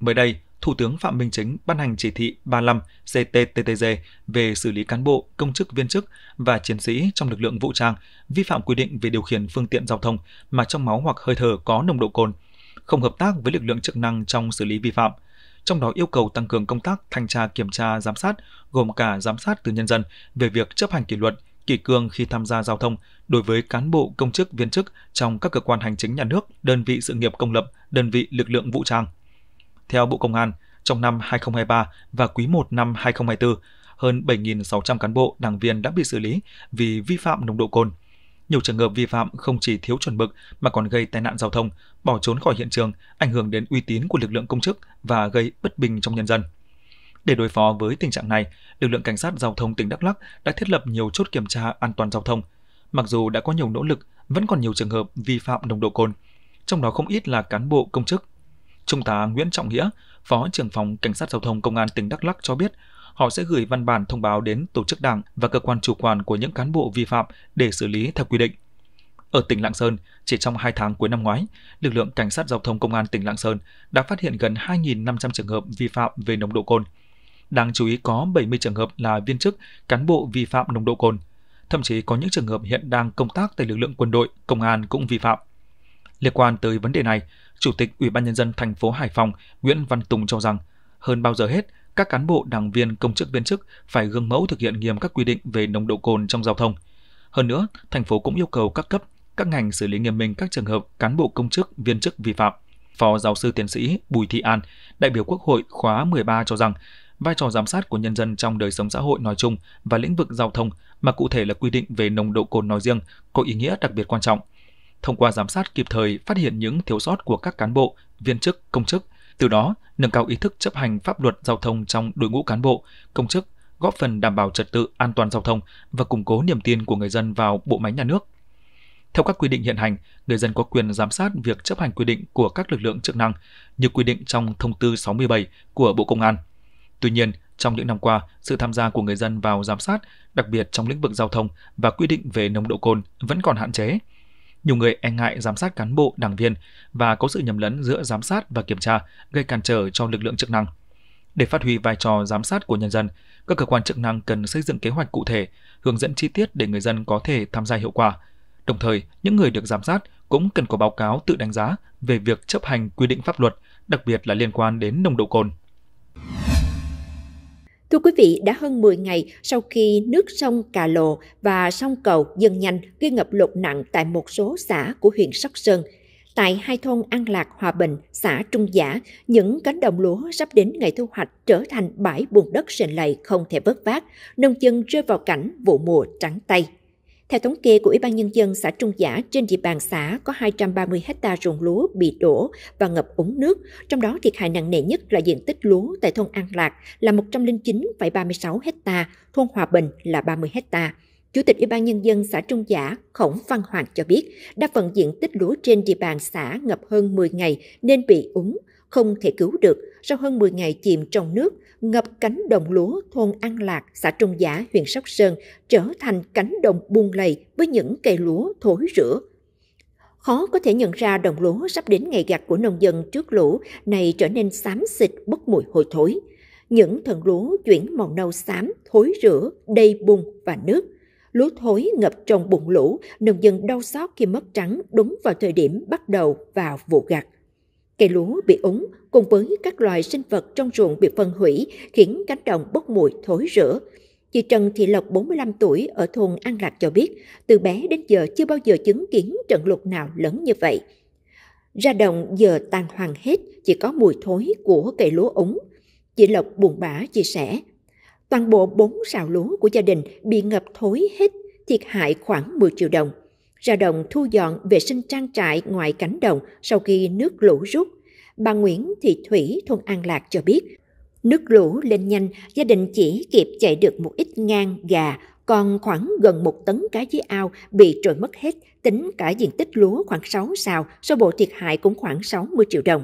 Mới đây, Thủ tướng Phạm Minh Chính ban hành chỉ thị 35 CTTTG về xử lý cán bộ, công chức viên chức và chiến sĩ trong lực lượng vũ trang vi phạm quy định về điều khiển phương tiện giao thông mà trong máu hoặc hơi thở có nồng độ cồn, không hợp tác với lực lượng chức năng trong xử lý vi phạm trong đó yêu cầu tăng cường công tác thanh tra kiểm tra giám sát gồm cả giám sát từ nhân dân về việc chấp hành kỷ luật kỷ cương khi tham gia giao thông đối với cán bộ công chức viên chức trong các cơ quan hành chính nhà nước đơn vị sự nghiệp công lập đơn vị lực lượng vũ trang theo Bộ Công an, trong năm 2023 và quý 1 năm 2024, hơn 7.600 cán bộ, đảng viên đã bị xử lý vì vi phạm nồng độ cồn. Nhiều trường hợp vi phạm không chỉ thiếu chuẩn mực mà còn gây tai nạn giao thông, bỏ trốn khỏi hiện trường, ảnh hưởng đến uy tín của lực lượng công chức và gây bất bình trong nhân dân. Để đối phó với tình trạng này, lực lượng cảnh sát giao thông tỉnh Đắk Lắk đã thiết lập nhiều chốt kiểm tra an toàn giao thông. Mặc dù đã có nhiều nỗ lực, vẫn còn nhiều trường hợp vi phạm nồng độ cồn, trong đó không ít là cán bộ công chức Trung tá Nguyễn Trọng Nghĩa, Phó trưởng phòng Cảnh sát Giao thông Công an tỉnh Đắk Lắc cho biết, họ sẽ gửi văn bản thông báo đến tổ chức đảng và cơ quan chủ quản của những cán bộ vi phạm để xử lý theo quy định. Ở tỉnh Lạng Sơn, chỉ trong 2 tháng cuối năm ngoái, lực lượng cảnh sát giao thông công an tỉnh Lạng Sơn đã phát hiện gần 2.500 trường hợp vi phạm về nồng độ cồn. Đáng chú ý có 70 trường hợp là viên chức, cán bộ vi phạm nồng độ cồn. Thậm chí có những trường hợp hiện đang công tác tại lực lượng quân đội, công an cũng vi phạm. Liên quan tới vấn đề này, Chủ tịch Ủy ban nhân dân thành phố Hải Phòng Nguyễn Văn Tùng cho rằng, hơn bao giờ hết, các cán bộ đảng viên công chức viên chức phải gương mẫu thực hiện nghiêm các quy định về nồng độ cồn trong giao thông. Hơn nữa, thành phố cũng yêu cầu các cấp, các ngành xử lý nghiêm minh các trường hợp cán bộ công chức viên chức vi phạm. Phó giáo sư tiến sĩ Bùi Thị An, đại biểu Quốc hội khóa 13 cho rằng, vai trò giám sát của nhân dân trong đời sống xã hội nói chung và lĩnh vực giao thông mà cụ thể là quy định về nồng độ cồn nói riêng có ý nghĩa đặc biệt quan trọng thông qua giám sát kịp thời phát hiện những thiếu sót của các cán bộ, viên chức, công chức, từ đó nâng cao ý thức chấp hành pháp luật giao thông trong đội ngũ cán bộ, công chức, góp phần đảm bảo trật tự an toàn giao thông và củng cố niềm tin của người dân vào bộ máy nhà nước. Theo các quy định hiện hành, người dân có quyền giám sát việc chấp hành quy định của các lực lượng chức năng như quy định trong thông tư 67 của Bộ Công an. Tuy nhiên, trong những năm qua, sự tham gia của người dân vào giám sát, đặc biệt trong lĩnh vực giao thông và quy định về nồng độ cồn vẫn còn hạn chế, nhiều người e ngại giám sát cán bộ, đảng viên và có sự nhầm lẫn giữa giám sát và kiểm tra, gây cản trở cho lực lượng chức năng. Để phát huy vai trò giám sát của nhân dân, các cơ quan chức năng cần xây dựng kế hoạch cụ thể, hướng dẫn chi tiết để người dân có thể tham gia hiệu quả. Đồng thời, những người được giám sát cũng cần có báo cáo tự đánh giá về việc chấp hành quy định pháp luật, đặc biệt là liên quan đến nồng độ cồn. Thưa quý vị, đã hơn 10 ngày sau khi nước sông Cà Lộ và sông Cầu dâng nhanh gây ngập lụt nặng tại một số xã của huyện Sóc Sơn, tại hai thôn An Lạc, Hòa Bình, xã Trung Giả, những cánh đồng lúa sắp đến ngày thu hoạch trở thành bãi buồn đất sền lầy không thể vớt vát, nông dân rơi vào cảnh vụ mùa trắng tay. Theo thống kê của Ủy ban Nhân dân xã Trung Giả, trên địa bàn xã có 230 hecta ruộng lúa bị đổ và ngập úng nước, trong đó thiệt hại nặng nề nhất là diện tích lúa tại thôn An Lạc là 109,36 hecta, thôn Hòa Bình là 30 hecta. Chủ tịch Ủy ban Nhân dân xã Trung Giả Khổng Văn Hoàng cho biết, đa phần diện tích lúa trên địa bàn xã ngập hơn 10 ngày nên bị úng, không thể cứu được sau hơn 10 ngày chìm trong nước ngập cánh đồng lúa thôn An Lạc, xã Trung Giả, huyện Sóc Sơn trở thành cánh đồng buông lầy với những cây lúa thối rữa. Khó có thể nhận ra đồng lúa sắp đến ngày gặt của nông dân trước lũ này trở nên xám xịt bốc mùi hôi thối. Những thần lúa chuyển màu nâu xám, thối rữa, đầy bùn và nước – lúa thối ngập trong bụng lũ, nông dân đau xót khi mất trắng đúng vào thời điểm bắt đầu vào vụ gặt. Cây lúa bị úng cùng với các loài sinh vật trong ruộng bị phân hủy khiến cánh đồng bốc mùi thối rữa. Chị Trần Thị Lộc 45 tuổi ở thôn An Lạc cho biết, từ bé đến giờ chưa bao giờ chứng kiến trận lụt nào lớn như vậy. Ra đồng giờ tàn hoàng hết, chỉ có mùi thối của cây lúa úng. Chị Lộc buồn bã chia sẻ, toàn bộ bốn sào lúa của gia đình bị ngập thối hết, thiệt hại khoảng 10 triệu đồng ra đồng thu dọn vệ sinh trang trại ngoài cánh đồng sau khi nước lũ rút. Bà Nguyễn Thị Thủy, thôn An Lạc cho biết, nước lũ lên nhanh, gia đình chỉ kịp chạy được một ít ngang gà, còn khoảng gần một tấn cá dưới ao bị trôi mất hết, tính cả diện tích lúa khoảng 6 xào, sơ bộ thiệt hại cũng khoảng 60 triệu đồng.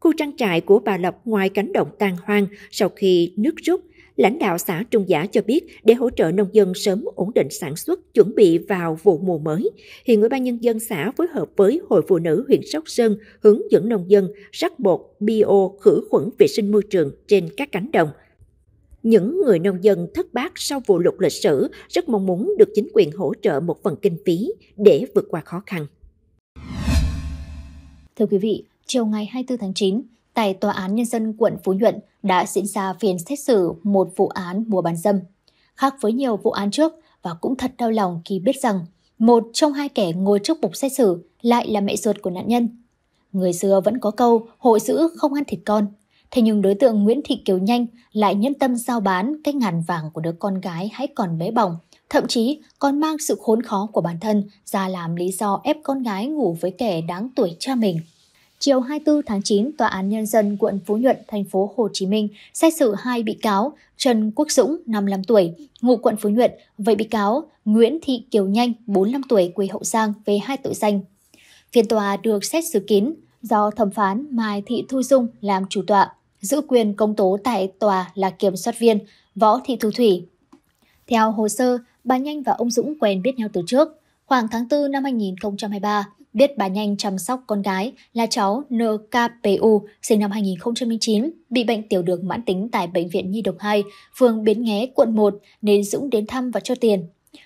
Khu trang trại của bà Lộc ngoài cánh đồng tan hoang sau khi nước rút – lãnh đạo xã Trung Giả cho biết để hỗ trợ nông dân sớm ổn định sản xuất, chuẩn bị vào vụ mùa mới, hiện Ủy ban Nhân dân xã phối hợp với Hội Phụ Nữ huyện Sóc Sơn hướng dẫn nông dân rắc bột bio khử khuẩn vệ sinh môi trường trên các cánh đồng. Những người nông dân thất bát sau vụ lục lịch sử rất mong muốn được chính quyền hỗ trợ một phần kinh phí để vượt qua khó khăn. Thưa quý vị, chiều ngày 24 tháng 9, tại Tòa án Nhân dân quận Phú Nhuận đã diễn ra phiên xét xử một vụ án mua bán dâm. Khác với nhiều vụ án trước và cũng thật đau lòng khi biết rằng một trong hai kẻ ngồi trước bục xét xử lại là mẹ ruột của nạn nhân. Người xưa vẫn có câu hội dữ không ăn thịt con. Thế nhưng đối tượng Nguyễn Thị Kiều Nhanh lại nhân tâm giao bán cái ngàn vàng của đứa con gái hãy còn bé bỏng, thậm chí còn mang sự khốn khó của bản thân ra làm lý do ép con gái ngủ với kẻ đáng tuổi cha mình – Chiều 24 tháng 9, Tòa án Nhân dân quận Phú Nhuận, thành phố Hồ Chí Minh xét xử hai bị cáo Trần Quốc Dũng, 55 tuổi, ngụ quận Phú Nhuận, và bị cáo Nguyễn Thị Kiều Nhanh, 45 tuổi, quê Hậu Giang về hai tội danh. Phiên tòa được xét xử kín do thẩm phán Mai Thị Thu Dung làm chủ tọa, giữ quyền công tố tại tòa là kiểm soát viên Võ Thị Thu Thủy. Theo hồ sơ, bà Nhanh và ông Dũng quen biết nhau từ trước. Khoảng tháng 4 năm 2023, biết bà Nhanh chăm sóc con gái là cháu NKPU sinh năm 2009 bị bệnh tiểu đường mãn tính tại Bệnh viện Nhi Đồng 2, phường Bến Nghé, quận 1 nên Dũng đến thăm và cho tiền.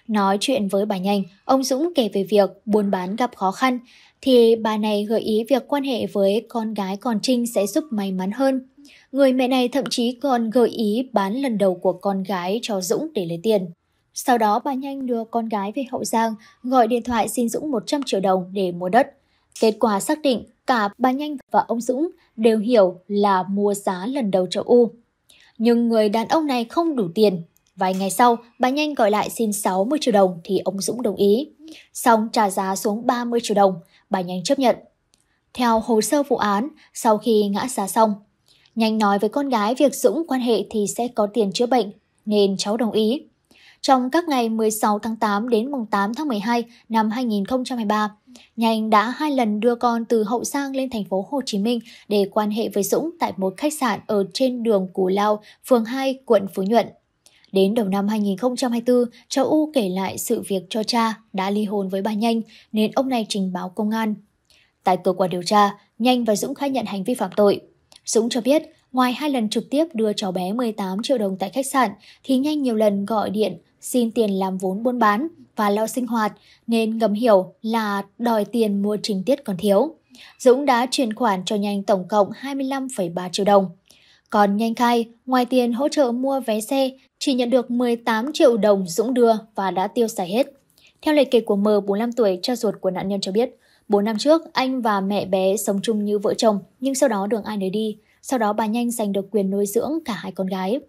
Nói chuyện với bà Nhanh, ông Dũng kể về việc buôn bán gặp khó khăn, thì bà này gợi ý việc quan hệ với con gái còn Trinh sẽ giúp may mắn hơn. Người mẹ này thậm chí còn gợi ý bán lần đầu của con gái cho Dũng để lấy tiền. Sau đó bà nhanh đưa con gái về Hậu Giang, gọi điện thoại xin Dũng 100 triệu đồng để mua đất. Kết quả xác định cả bà Nhanh và ông Dũng đều hiểu là mua giá lần đầu cho U. Nhưng người đàn ông này không đủ tiền. Vài ngày sau, bà Nhanh gọi lại xin 60 triệu đồng thì ông Dũng đồng ý. Xong trả giá xuống 30 triệu đồng, bà Nhanh chấp nhận. Theo hồ sơ vụ án, sau khi ngã giá xong, Nhanh nói với con gái việc Dũng quan hệ thì sẽ có tiền chữa bệnh, nên cháu đồng ý trong các ngày 16 tháng 8 đến mùng 8 tháng 12 năm 2023. Nhanh đã hai lần đưa con từ Hậu Giang lên thành phố Hồ Chí Minh để quan hệ với Dũng tại một khách sạn ở trên đường Cù Lao, phường 2, quận Phú Nhuận. Đến đầu năm 2024, cháu U kể lại sự việc cho cha đã ly hôn với bà Nhanh nên ông này trình báo công an. Tại cơ quan điều tra, Nhanh và Dũng khai nhận hành vi phạm tội. Dũng cho biết, ngoài hai lần trực tiếp đưa cháu bé 18 triệu đồng tại khách sạn, thì Nhanh nhiều lần gọi điện xin tiền làm vốn buôn bán và lo sinh hoạt nên ngầm hiểu là đòi tiền mua trình tiết còn thiếu. Dũng đã chuyển khoản cho Nhanh tổng cộng 25,3 triệu đồng. Còn Nhanh khai, ngoài tiền hỗ trợ mua vé xe, chỉ nhận được 18 triệu đồng Dũng đưa và đã tiêu xài hết. Theo lời kể của M, 45 tuổi, cha ruột của nạn nhân cho biết, 4 năm trước, anh và mẹ bé sống chung như vợ chồng, nhưng sau đó đường ai nấy đi. Sau đó bà Nhanh giành được quyền nuôi dưỡng cả hai con gái.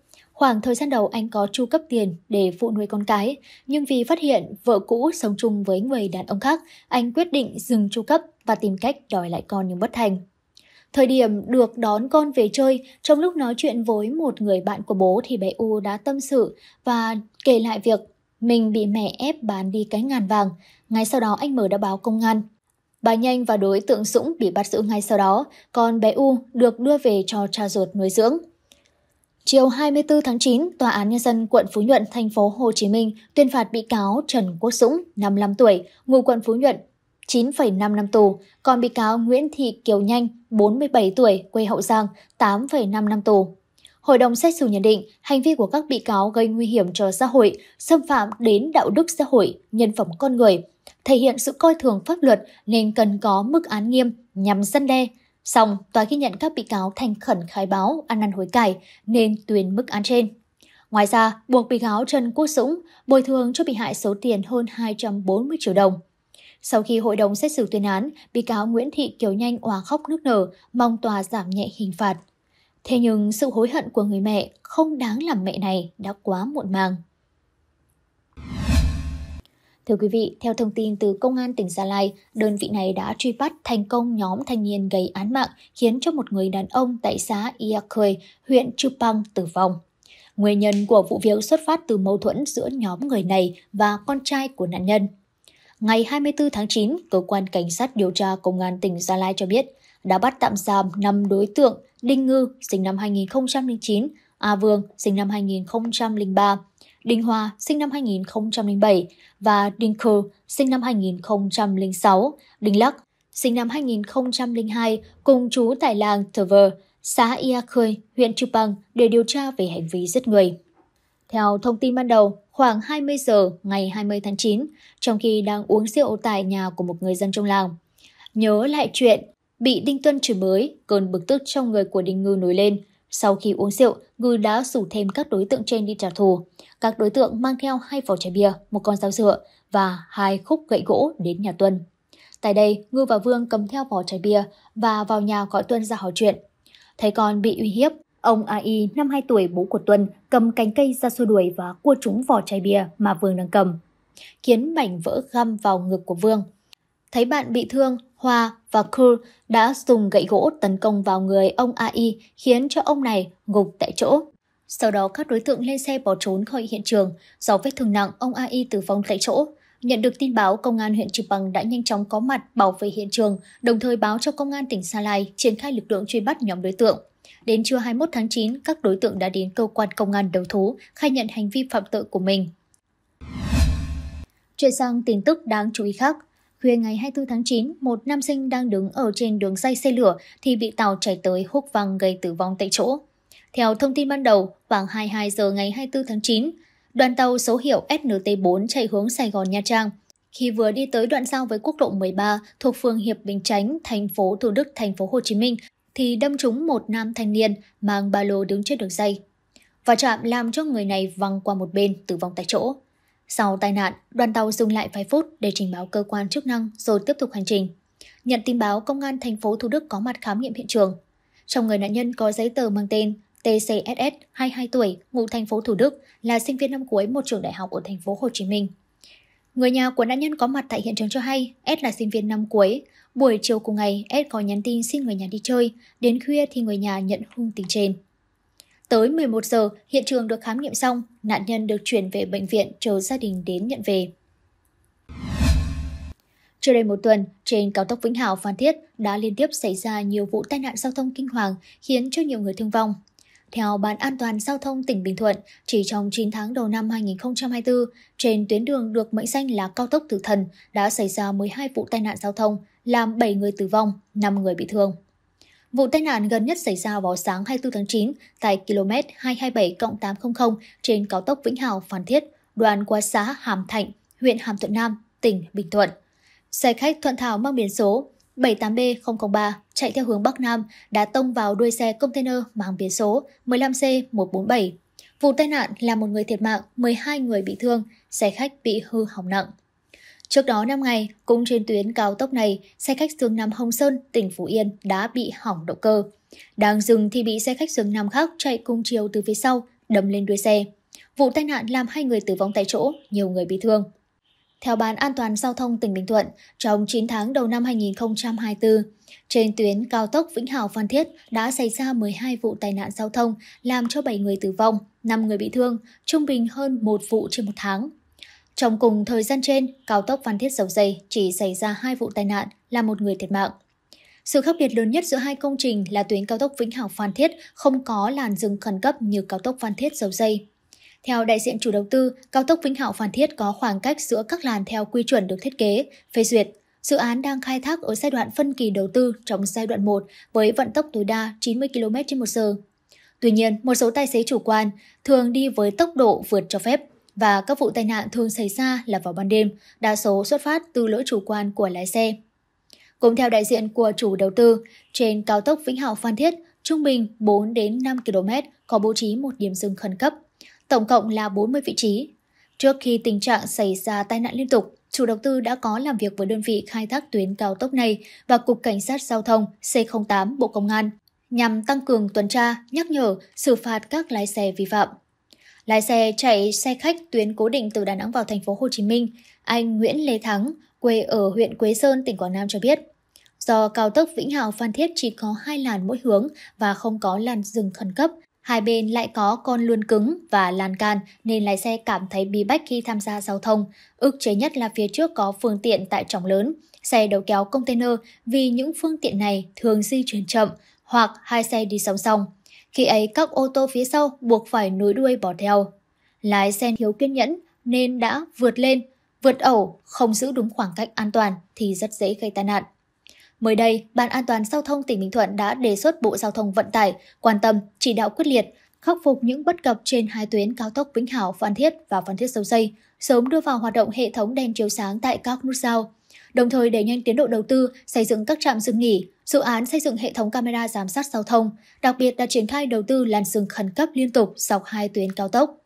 Khoảng thời gian đầu anh có chu cấp tiền để phụ nuôi con cái, nhưng vì phát hiện vợ cũ sống chung với người đàn ông khác, anh quyết định dừng chu cấp và tìm cách đòi lại con nhưng bất thành. Thời điểm được đón con về chơi, trong lúc nói chuyện với một người bạn của bố thì bé U đã tâm sự và kể lại việc mình bị mẹ ép bán đi cái ngàn vàng. Ngay sau đó anh mở đã báo công an. Bà Nhanh và đối tượng Dũng bị bắt giữ ngay sau đó, còn bé U được đưa về cho cha ruột nuôi dưỡng. Chiều 24 tháng 9, Tòa án Nhân dân quận Phú Nhuận, thành phố Hồ Chí Minh tuyên phạt bị cáo Trần Quốc Dũng, 55 tuổi, ngụ quận Phú Nhuận, 9,5 năm tù, còn bị cáo Nguyễn Thị Kiều Nhanh, 47 tuổi, quê Hậu Giang, 8,5 năm tù. Hội đồng xét xử nhận định hành vi của các bị cáo gây nguy hiểm cho xã hội, xâm phạm đến đạo đức xã hội, nhân phẩm con người, thể hiện sự coi thường pháp luật nên cần có mức án nghiêm nhằm dân đe, Xong, tòa ghi nhận các bị cáo thành khẩn khai báo ăn năn hối cải nên tuyên mức án trên. Ngoài ra, buộc bị cáo Trần Quốc Dũng bồi thường cho bị hại số tiền hơn 240 triệu đồng. Sau khi hội đồng xét xử tuyên án, bị cáo Nguyễn Thị Kiều Nhanh òa khóc nước nở, mong tòa giảm nhẹ hình phạt. Thế nhưng sự hối hận của người mẹ không đáng làm mẹ này đã quá muộn màng. Thưa quý vị, theo thông tin từ Công an tỉnh Gia Lai, đơn vị này đã truy bắt thành công nhóm thanh niên gây án mạng khiến cho một người đàn ông tại xã Iakhơi, huyện chư păng tử vong. Nguyên nhân của vụ việc xuất phát từ mâu thuẫn giữa nhóm người này và con trai của nạn nhân. Ngày 24 tháng 9, Cơ quan Cảnh sát điều tra Công an tỉnh Gia Lai cho biết đã bắt tạm giam 5 đối tượng Đinh Ngư, sinh năm 2009, A Vương, sinh năm 2003, Đinh Hoa sinh năm 2007 và Đinh Cơ sinh năm 2006, Đinh Lắc sinh năm 2002 cùng chú tại làng Thờ Vờ, xã Ia Khơi, huyện Chư Păng để điều tra về hành vi giết người. Theo thông tin ban đầu, khoảng 20 giờ ngày 20 tháng 9, trong khi đang uống rượu tại nhà của một người dân trong làng. Nhớ lại chuyện, bị Đinh Tuân chửi bới, cơn bực tức trong người của Đinh Ngư nổi lên, sau khi uống rượu, Ngư đã rủ thêm các đối tượng trên đi trả thù. Các đối tượng mang theo hai vỏ chai bia, một con dao dựa và hai khúc gậy gỗ đến nhà Tuân. Tại đây, Ngư và Vương cầm theo vỏ chai bia và vào nhà gọi Tuân ra hỏi chuyện. Thấy con bị uy hiếp, ông AI, 52 tuổi bố của Tuân, cầm cánh cây ra xua đuổi và cua trúng vỏ chai bia mà Vương đang cầm, khiến mảnh vỡ găm vào ngực của Vương. Thấy bạn bị thương, Hoa và Kur đã dùng gậy gỗ tấn công vào người ông AI khiến cho ông này gục tại chỗ. Sau đó các đối tượng lên xe bỏ trốn khỏi hiện trường, do vết thương nặng ông AI tử vong tại chỗ. Nhận được tin báo, công an huyện Trực Bằng đã nhanh chóng có mặt bảo vệ hiện trường, đồng thời báo cho công an tỉnh Sa Lai triển khai lực lượng truy bắt nhóm đối tượng. Đến trưa 21 tháng 9, các đối tượng đã đến cơ quan công an đầu thú, khai nhận hành vi phạm tội của mình. Chuyển sang tin tức đáng chú ý khác, Khuya ngày 24 tháng 9, một nam sinh đang đứng ở trên đường dây xe lửa thì bị tàu chảy tới hút văng gây tử vong tại chỗ. Theo thông tin ban đầu, khoảng 22 giờ ngày 24 tháng 9, đoàn tàu số hiệu snt 4 chạy hướng Sài Gòn Nha Trang. Khi vừa đi tới đoạn giao với quốc lộ 13 thuộc phường Hiệp Bình Chánh, thành phố Thủ Đức, thành phố Hồ Chí Minh thì đâm trúng một nam thanh niên mang ba lô đứng trên đường dây. Và chạm làm cho người này văng qua một bên tử vong tại chỗ. Sau tai nạn, đoàn tàu dừng lại vài phút để trình báo cơ quan chức năng rồi tiếp tục hành trình. Nhận tin báo, công an thành phố Thủ Đức có mặt khám nghiệm hiện trường. Trong người nạn nhân có giấy tờ mang tên TCSS, 22 tuổi, ngụ thành phố Thủ Đức, là sinh viên năm cuối một trường đại học ở thành phố Hồ Chí Minh. Người nhà của nạn nhân có mặt tại hiện trường cho hay S là sinh viên năm cuối. Buổi chiều cùng ngày, S có nhắn tin xin người nhà đi chơi. Đến khuya thì người nhà nhận hung tình trên. Tới 11 giờ, hiện trường được khám nghiệm xong, nạn nhân được chuyển về bệnh viện chờ gia đình đến nhận về. Trước đây một tuần, trên cao tốc Vĩnh Hảo Phan Thiết đã liên tiếp xảy ra nhiều vụ tai nạn giao thông kinh hoàng khiến cho nhiều người thương vong. Theo Ban An toàn Giao thông tỉnh Bình Thuận, chỉ trong 9 tháng đầu năm 2024, trên tuyến đường được mệnh danh là cao tốc tử thần đã xảy ra 12 vụ tai nạn giao thông, làm 7 người tử vong, 5 người bị thương. Vụ tai nạn gần nhất xảy ra vào sáng 24 tháng 9 tại km 227 800 trên cao tốc Vĩnh Hào Phan Thiết, đoạn qua xã Hàm Thạnh, huyện Hàm Thuận Nam, tỉnh Bình Thuận. Xe khách Thuận Thảo mang biển số 78B003 chạy theo hướng Bắc Nam đã tông vào đuôi xe container mang biển số 15C147. Vụ tai nạn làm một người thiệt mạng, 12 người bị thương, xe khách bị hư hỏng nặng. Trước đó 5 ngày, cũng trên tuyến cao tốc này, xe khách Sương Nam Hồng Sơn, tỉnh Phú Yên đã bị hỏng động cơ. Đang dừng thì bị xe khách Sương Nam khác chạy cùng chiều từ phía sau, đâm lên đuôi xe. Vụ tai nạn làm hai người tử vong tại chỗ, nhiều người bị thương. Theo Ban An toàn Giao thông tỉnh Bình Thuận, trong 9 tháng đầu năm 2024, trên tuyến cao tốc Vĩnh Hảo Phan Thiết đã xảy ra 12 vụ tai nạn giao thông, làm cho 7 người tử vong, 5 người bị thương, trung bình hơn một vụ trên một tháng. Trong cùng thời gian trên, cao tốc Phan Thiết Dầu Dây chỉ xảy ra hai vụ tai nạn, là một người thiệt mạng. Sự khác biệt lớn nhất giữa hai công trình là tuyến cao tốc Vĩnh Hảo Phan Thiết không có làn dừng khẩn cấp như cao tốc Phan Thiết Dầu Dây. Theo đại diện chủ đầu tư, cao tốc Vĩnh Hảo Phan Thiết có khoảng cách giữa các làn theo quy chuẩn được thiết kế, phê duyệt. Dự án đang khai thác ở giai đoạn phân kỳ đầu tư trong giai đoạn 1 với vận tốc tối đa 90 km/h. Tuy nhiên, một số tài xế chủ quan thường đi với tốc độ vượt cho phép, và các vụ tai nạn thường xảy ra là vào ban đêm, đa số xuất phát từ lỗi chủ quan của lái xe. Cũng theo đại diện của chủ đầu tư, trên cao tốc Vĩnh Hảo Phan Thiết, trung bình 4 đến 5 km có bố trí một điểm dừng khẩn cấp, tổng cộng là 40 vị trí. Trước khi tình trạng xảy ra tai nạn liên tục, chủ đầu tư đã có làm việc với đơn vị khai thác tuyến cao tốc này và Cục Cảnh sát Giao thông C08 Bộ Công an nhằm tăng cường tuần tra, nhắc nhở, xử phạt các lái xe vi phạm. Lái xe chạy xe khách tuyến cố định từ Đà Nẵng vào thành phố Hồ Chí Minh, anh Nguyễn Lê Thắng, quê ở huyện Quế Sơn, tỉnh Quảng Nam cho biết. Do cao tốc Vĩnh Hảo Phan Thiết chỉ có hai làn mỗi hướng và không có làn dừng khẩn cấp, hai bên lại có con luân cứng và làn can nên lái xe cảm thấy bí bách khi tham gia giao thông. Ước chế nhất là phía trước có phương tiện tải trọng lớn, xe đầu kéo container vì những phương tiện này thường di chuyển chậm hoặc hai xe đi song song. Khi ấy các ô tô phía sau buộc phải nối đuôi bỏ theo. Lái xe thiếu kiên nhẫn nên đã vượt lên, vượt ẩu, không giữ đúng khoảng cách an toàn thì rất dễ gây tai nạn. Mới đây, Ban An toàn Giao thông tỉnh Bình Thuận đã đề xuất Bộ Giao thông Vận tải quan tâm, chỉ đạo quyết liệt, khắc phục những bất cập trên hai tuyến cao tốc Vĩnh Hảo Phan Thiết và Phan Thiết Sâu Dây, sớm đưa vào hoạt động hệ thống đèn chiếu sáng tại các nút giao đồng thời đẩy nhanh tiến độ đầu tư, xây dựng các trạm dừng nghỉ, dự án xây dựng hệ thống camera giám sát giao thông, đặc biệt là triển khai đầu tư làn dừng khẩn cấp liên tục dọc hai tuyến cao tốc.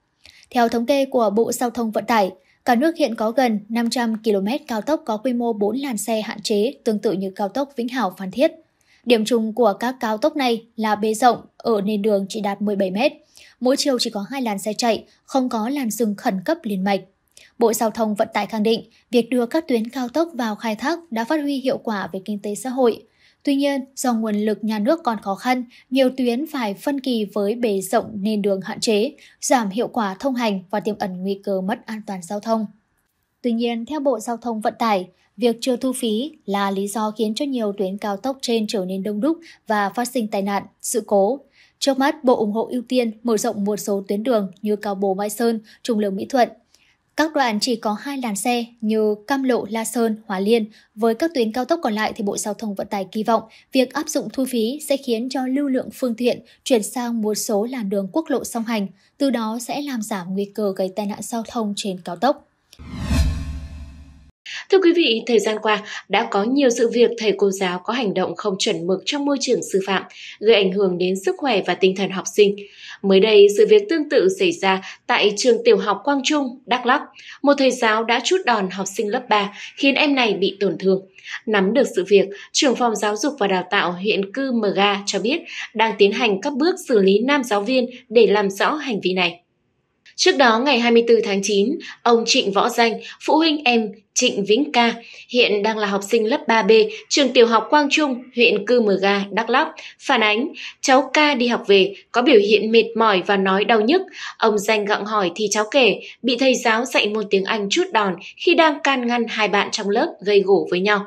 Theo thống kê của Bộ Giao thông Vận tải, cả nước hiện có gần 500 km cao tốc có quy mô 4 làn xe hạn chế tương tự như cao tốc Vĩnh Hảo Phan Thiết. Điểm chung của các cao tốc này là bề rộng ở nền đường chỉ đạt 17 m. Mỗi chiều chỉ có hai làn xe chạy, không có làn dừng khẩn cấp liền mạch. Bộ Giao thông Vận tải khẳng định việc đưa các tuyến cao tốc vào khai thác đã phát huy hiệu quả về kinh tế xã hội. Tuy nhiên, do nguồn lực nhà nước còn khó khăn, nhiều tuyến phải phân kỳ với bề rộng nền đường hạn chế, giảm hiệu quả thông hành và tiềm ẩn nguy cơ mất an toàn giao thông. Tuy nhiên, theo Bộ Giao thông Vận tải, việc chưa thu phí là lý do khiến cho nhiều tuyến cao tốc trên trở nên đông đúc và phát sinh tai nạn, sự cố. Trước mắt, Bộ ủng hộ ưu tiên mở rộng một số tuyến đường như Cao Bồ Mai Sơn, Trung Lương Mỹ Thuận, các đoạn chỉ có hai làn xe như Cam Lộ, La Sơn, Hòa Liên. Với các tuyến cao tốc còn lại thì Bộ Giao thông Vận tải kỳ vọng việc áp dụng thu phí sẽ khiến cho lưu lượng phương tiện chuyển sang một số làn đường quốc lộ song hành, từ đó sẽ làm giảm nguy cơ gây tai nạn giao thông trên cao tốc. Thưa quý vị, thời gian qua đã có nhiều sự việc thầy cô giáo có hành động không chuẩn mực trong môi trường sư phạm, gây ảnh hưởng đến sức khỏe và tinh thần học sinh. Mới đây, sự việc tương tự xảy ra tại trường tiểu học Quang Trung, Đắk Lắk. Một thầy giáo đã chút đòn học sinh lớp 3 khiến em này bị tổn thương. Nắm được sự việc, trưởng phòng giáo dục và đào tạo huyện Cư Mờ Ga cho biết đang tiến hành các bước xử lý nam giáo viên để làm rõ hành vi này. Trước đó, ngày 24 tháng 9, ông Trịnh Võ Danh, phụ huynh em Trịnh Vĩnh Ca, hiện đang là học sinh lớp 3B, trường tiểu học Quang Trung, huyện Cư Mờ Ga, Đắk Lắk, phản ánh cháu ca đi học về có biểu hiện mệt mỏi và nói đau nhức. Ông danh gặng hỏi thì cháu kể bị thầy giáo dạy môn tiếng Anh chút đòn khi đang can ngăn hai bạn trong lớp gây gổ với nhau.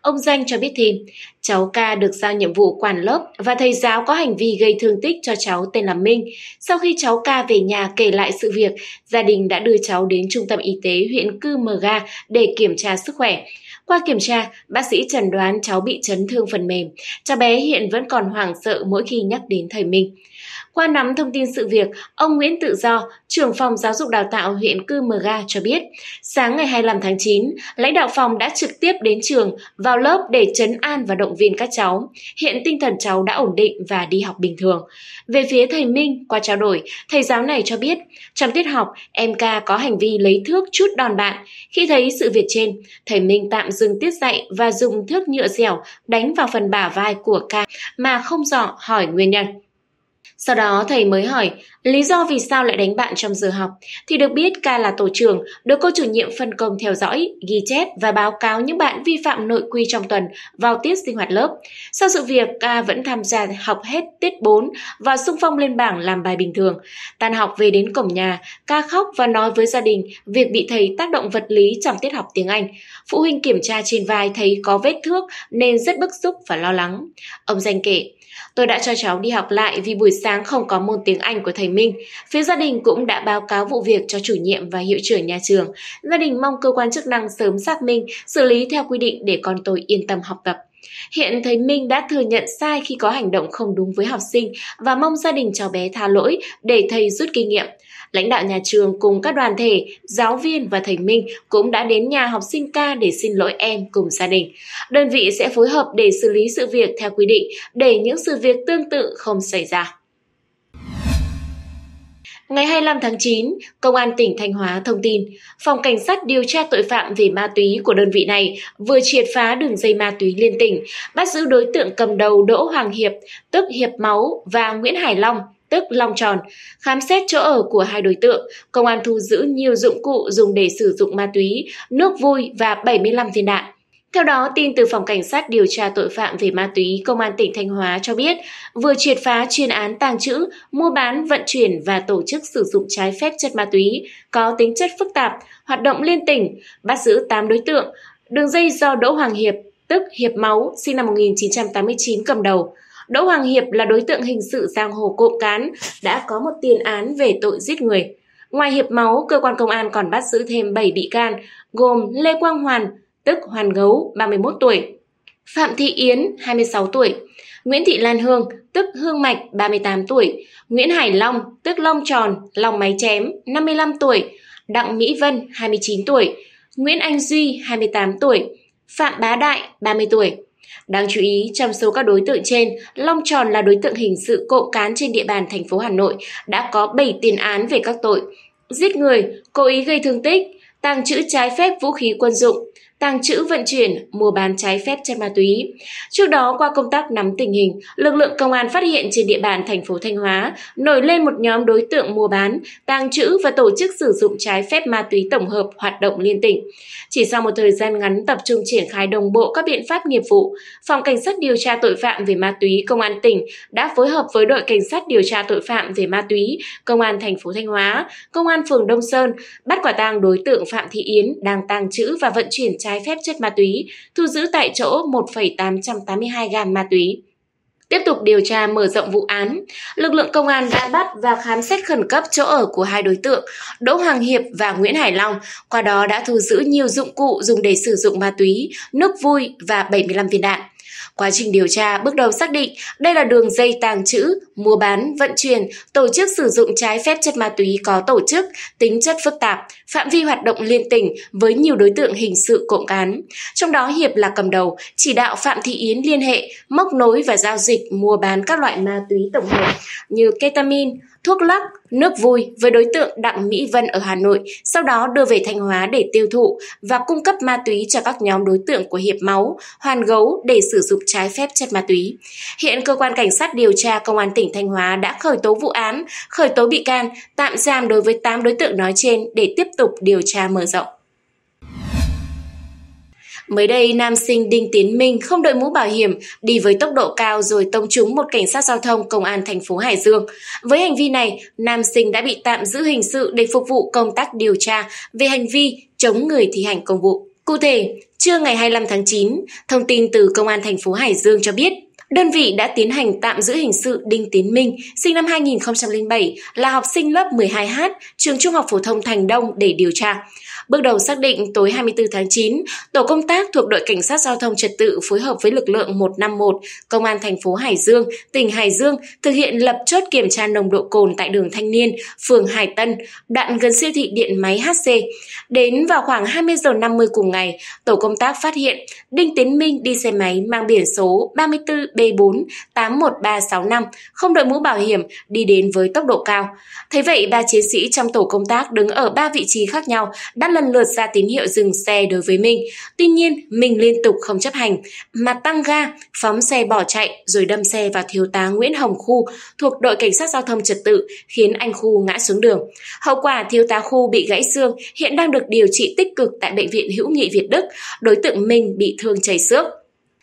Ông danh cho biết thêm, cháu ca được giao nhiệm vụ quản lớp và thầy giáo có hành vi gây thương tích cho cháu tên là Minh. Sau khi cháu ca về nhà kể lại sự việc, gia đình đã đưa cháu đến trung tâm y tế huyện Cư Mờ Ga để kiểm tra sức khỏe. Qua kiểm tra, bác sĩ chẩn đoán cháu bị chấn thương phần mềm. Cháu bé hiện vẫn còn hoảng sợ mỗi khi nhắc đến thầy Minh. Qua nắm thông tin sự việc, ông Nguyễn Tự Do, trưởng phòng giáo dục đào tạo huyện Cư Mờ Ga cho biết, sáng ngày 25 tháng 9, lãnh đạo phòng đã trực tiếp đến trường, vào lớp để chấn an và động viên các cháu. Hiện tinh thần cháu đã ổn định và đi học bình thường. Về phía thầy Minh, qua trao đổi, thầy giáo này cho biết, trong tiết học, em ca có hành vi lấy thước chút đòn bạn. Khi thấy sự việc trên, thầy Minh tạm dừng tiết dạy và dùng thước nhựa dẻo đánh vào phần bả vai của ca mà không rõ hỏi nguyên nhân. Sau đó thầy mới hỏi lý do vì sao lại đánh bạn trong giờ học thì được biết ca là tổ trưởng, được cô chủ nhiệm phân công theo dõi, ghi chép và báo cáo những bạn vi phạm nội quy trong tuần vào tiết sinh hoạt lớp. Sau sự việc, ca vẫn tham gia học hết tiết 4 và sung phong lên bảng làm bài bình thường. Tan học về đến cổng nhà, ca khóc và nói với gia đình việc bị thầy tác động vật lý trong tiết học tiếng Anh. Phụ huynh kiểm tra trên vai thấy có vết thước nên rất bức xúc và lo lắng. Ông Danh kể, Tôi đã cho cháu đi học lại vì buổi sáng không có môn tiếng Anh của thầy Minh. Phía gia đình cũng đã báo cáo vụ việc cho chủ nhiệm và hiệu trưởng nhà trường. Gia đình mong cơ quan chức năng sớm xác minh, xử lý theo quy định để con tôi yên tâm học tập. Hiện thầy Minh đã thừa nhận sai khi có hành động không đúng với học sinh và mong gia đình cháu bé tha lỗi để thầy rút kinh nghiệm. Lãnh đạo nhà trường cùng các đoàn thể, giáo viên và thầy Minh cũng đã đến nhà học sinh ca để xin lỗi em cùng gia đình. Đơn vị sẽ phối hợp để xử lý sự việc theo quy định để những sự việc tương tự không xảy ra. Ngày 25 tháng 9, Công an tỉnh Thanh Hóa thông tin, Phòng Cảnh sát điều tra tội phạm về ma túy của đơn vị này vừa triệt phá đường dây ma túy liên tỉnh, bắt giữ đối tượng cầm đầu Đỗ Hoàng Hiệp, tức Hiệp Máu và Nguyễn Hải Long, tức Long Tròn. Khám xét chỗ ở của hai đối tượng, công an thu giữ nhiều dụng cụ dùng để sử dụng ma túy, nước vui và 75 viên đạn. Theo đó, tin từ Phòng Cảnh sát điều tra tội phạm về ma túy Công an tỉnh Thanh Hóa cho biết, vừa triệt phá chuyên án tàng trữ, mua bán, vận chuyển và tổ chức sử dụng trái phép chất ma túy có tính chất phức tạp, hoạt động liên tỉnh, bắt giữ 8 đối tượng, đường dây do Đỗ Hoàng Hiệp, tức Hiệp Máu, sinh năm 1989 cầm đầu. Đỗ Hoàng Hiệp là đối tượng hình sự giang hồ cộng cán, đã có một tiền án về tội giết người. Ngoài hiệp máu, cơ quan công an còn bắt giữ thêm 7 bị can, gồm Lê Quang Hoàn, tức Hoàn Gấu, 31 tuổi, Phạm Thị Yến, 26 tuổi, Nguyễn Thị Lan Hương, tức Hương Mạch, 38 tuổi, Nguyễn Hải Long, tức Long Tròn, Long Máy Chém, 55 tuổi, Đặng Mỹ Vân, 29 tuổi, Nguyễn Anh Duy, 28 tuổi, Phạm Bá Đại, 30 tuổi. Đáng chú ý, trong số các đối tượng trên, Long Tròn là đối tượng hình sự cộng cán trên địa bàn thành phố Hà Nội, đã có 7 tiền án về các tội giết người, cố ý gây thương tích, tàng trữ trái phép vũ khí quân dụng, tàng trữ vận chuyển, mua bán trái phép chất ma túy. Trước đó, qua công tác nắm tình hình, lực lượng công an phát hiện trên địa bàn thành phố Thanh Hóa nổi lên một nhóm đối tượng mua bán, tàng trữ và tổ chức sử dụng trái phép ma túy tổng hợp hoạt động liên tỉnh. Chỉ sau một thời gian ngắn tập trung triển khai đồng bộ các biện pháp nghiệp vụ, Phòng Cảnh sát điều tra tội phạm về ma túy Công an tỉnh đã phối hợp với đội Cảnh sát điều tra tội phạm về ma túy Công an thành phố Thanh Hóa, Công an phường Đông Sơn bắt quả tang đối tượng Phạm Thị Yến đang tàng trữ và vận chuyển trái trái phép chất ma túy, thu giữ tại chỗ 1,882 gam ma túy. Tiếp tục điều tra mở rộng vụ án, lực lượng công an đã bắt và khám xét khẩn cấp chỗ ở của hai đối tượng Đỗ Hoàng Hiệp và Nguyễn Hải Long, qua đó đã thu giữ nhiều dụng cụ dùng để sử dụng ma túy, nước vui và 75 viên đạn. Quá trình điều tra, bước đầu xác định đây là đường dây tàng trữ, mua bán, vận chuyển, tổ chức sử dụng trái phép chất ma túy có tổ chức, tính chất phức tạp, phạm vi hoạt động liên tỉnh với nhiều đối tượng hình sự cộng cán. Trong đó Hiệp là cầm đầu, chỉ đạo Phạm Thị Yến liên hệ, móc nối và giao dịch mua bán các loại ma túy tổng hợp như ketamin, thuốc lắc, nước vui với đối tượng Đặng Mỹ Vân ở Hà Nội, sau đó đưa về Thanh Hóa để tiêu thụ và cung cấp ma túy cho các nhóm đối tượng của Hiệp Máu, Hoàn Gấu để sử dụng trái phép chất ma túy. Hiện cơ quan cảnh sát điều tra công an tỉnh Thanh Hóa đã khởi tố vụ án, khởi tố bị can, tạm giam đối với 8 đối tượng nói trên để tiếp tục điều tra mở rộng. Mới đây, nam sinh Đinh Tiến Minh không đội mũ bảo hiểm, đi với tốc độ cao rồi tông trúng một cảnh sát giao thông công an thành phố Hải Dương. Với hành vi này, nam sinh đã bị tạm giữ hình sự để phục vụ công tác điều tra về hành vi chống người thi hành công vụ. Cụ thể, trưa ngày 25 tháng 9, thông tin từ công an thành phố Hải Dương cho biết, đơn vị đã tiến hành tạm giữ hình sự Đinh Tiến Minh, sinh năm 2007, là học sinh lớp 12H, trường Trung học phổ thông Thành Đông để điều tra. Bước đầu xác định tối 24 tháng 9, tổ công tác thuộc đội cảnh sát giao thông trật tự phối hợp với lực lượng 151, công an thành phố Hải Dương, tỉnh Hải Dương thực hiện lập chốt kiểm tra nồng độ cồn tại đường Thanh Niên, phường Hải Tân, đoạn gần siêu thị điện máy HC. Đến vào khoảng 20 giờ 50 cùng ngày, tổ công tác phát hiện Đinh Tiến Minh đi xe máy mang biển số 34B4 81365, không đội mũ bảo hiểm, đi đến với tốc độ cao. Thế vậy, ba chiến sĩ trong tổ công tác đứng ở ba vị trí khác nhau đã lần lượt ra tín hiệu dừng xe đối với mình, Tuy nhiên, mình liên tục không chấp hành, mà tăng ga, phóng xe bỏ chạy rồi đâm xe vào thiếu tá Nguyễn Hồng Khu thuộc đội cảnh sát giao thông trật tự khiến anh Khu ngã xuống đường. Hậu quả thiếu tá Khu bị gãy xương, hiện đang được điều trị tích cực tại Bệnh viện Hữu nghị Việt Đức. Đối tượng Minh bị thương chảy xước.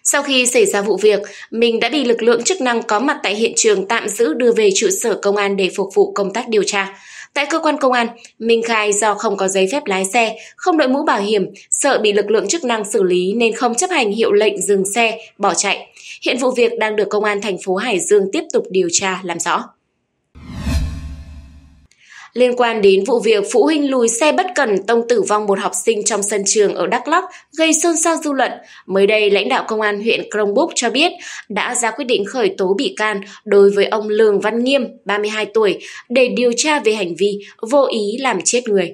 Sau khi xảy ra vụ việc, mình đã bị lực lượng chức năng có mặt tại hiện trường tạm giữ đưa về trụ sở công an để phục vụ công tác điều tra. Tại cơ quan công an, Minh khai do không có giấy phép lái xe, không đội mũ bảo hiểm, sợ bị lực lượng chức năng xử lý nên không chấp hành hiệu lệnh dừng xe, bỏ chạy. Hiện vụ việc đang được công an thành phố Hải Dương tiếp tục điều tra làm rõ. Liên quan đến vụ việc phụ huynh lùi xe bất cần tông tử vong một học sinh trong sân trường ở Đắk Lắk gây xôn xao dư luận, mới đây lãnh đạo công an huyện Krông Búc cho biết đã ra quyết định khởi tố bị can đối với ông Lường Văn Nghiêm, 32 tuổi, để điều tra về hành vi vô ý làm chết người.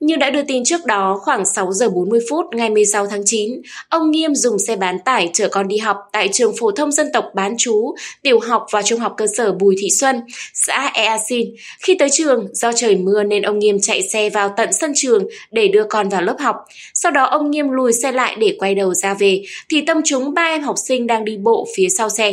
Như đã đưa tin trước đó, khoảng 6 giờ 40 phút ngày 16 tháng 9, ông Nghiêm dùng xe bán tải chở con đi học tại trường phổ thông dân tộc bán chú, tiểu học và trung học cơ sở Bùi Thị Xuân, xã Ea Sin. Khi tới trường, do trời mưa nên ông Nghiêm chạy xe vào tận sân trường để đưa con vào lớp học. Sau đó ông Nghiêm lùi xe lại để quay đầu ra về, thì tâm trúng ba em học sinh đang đi bộ phía sau xe.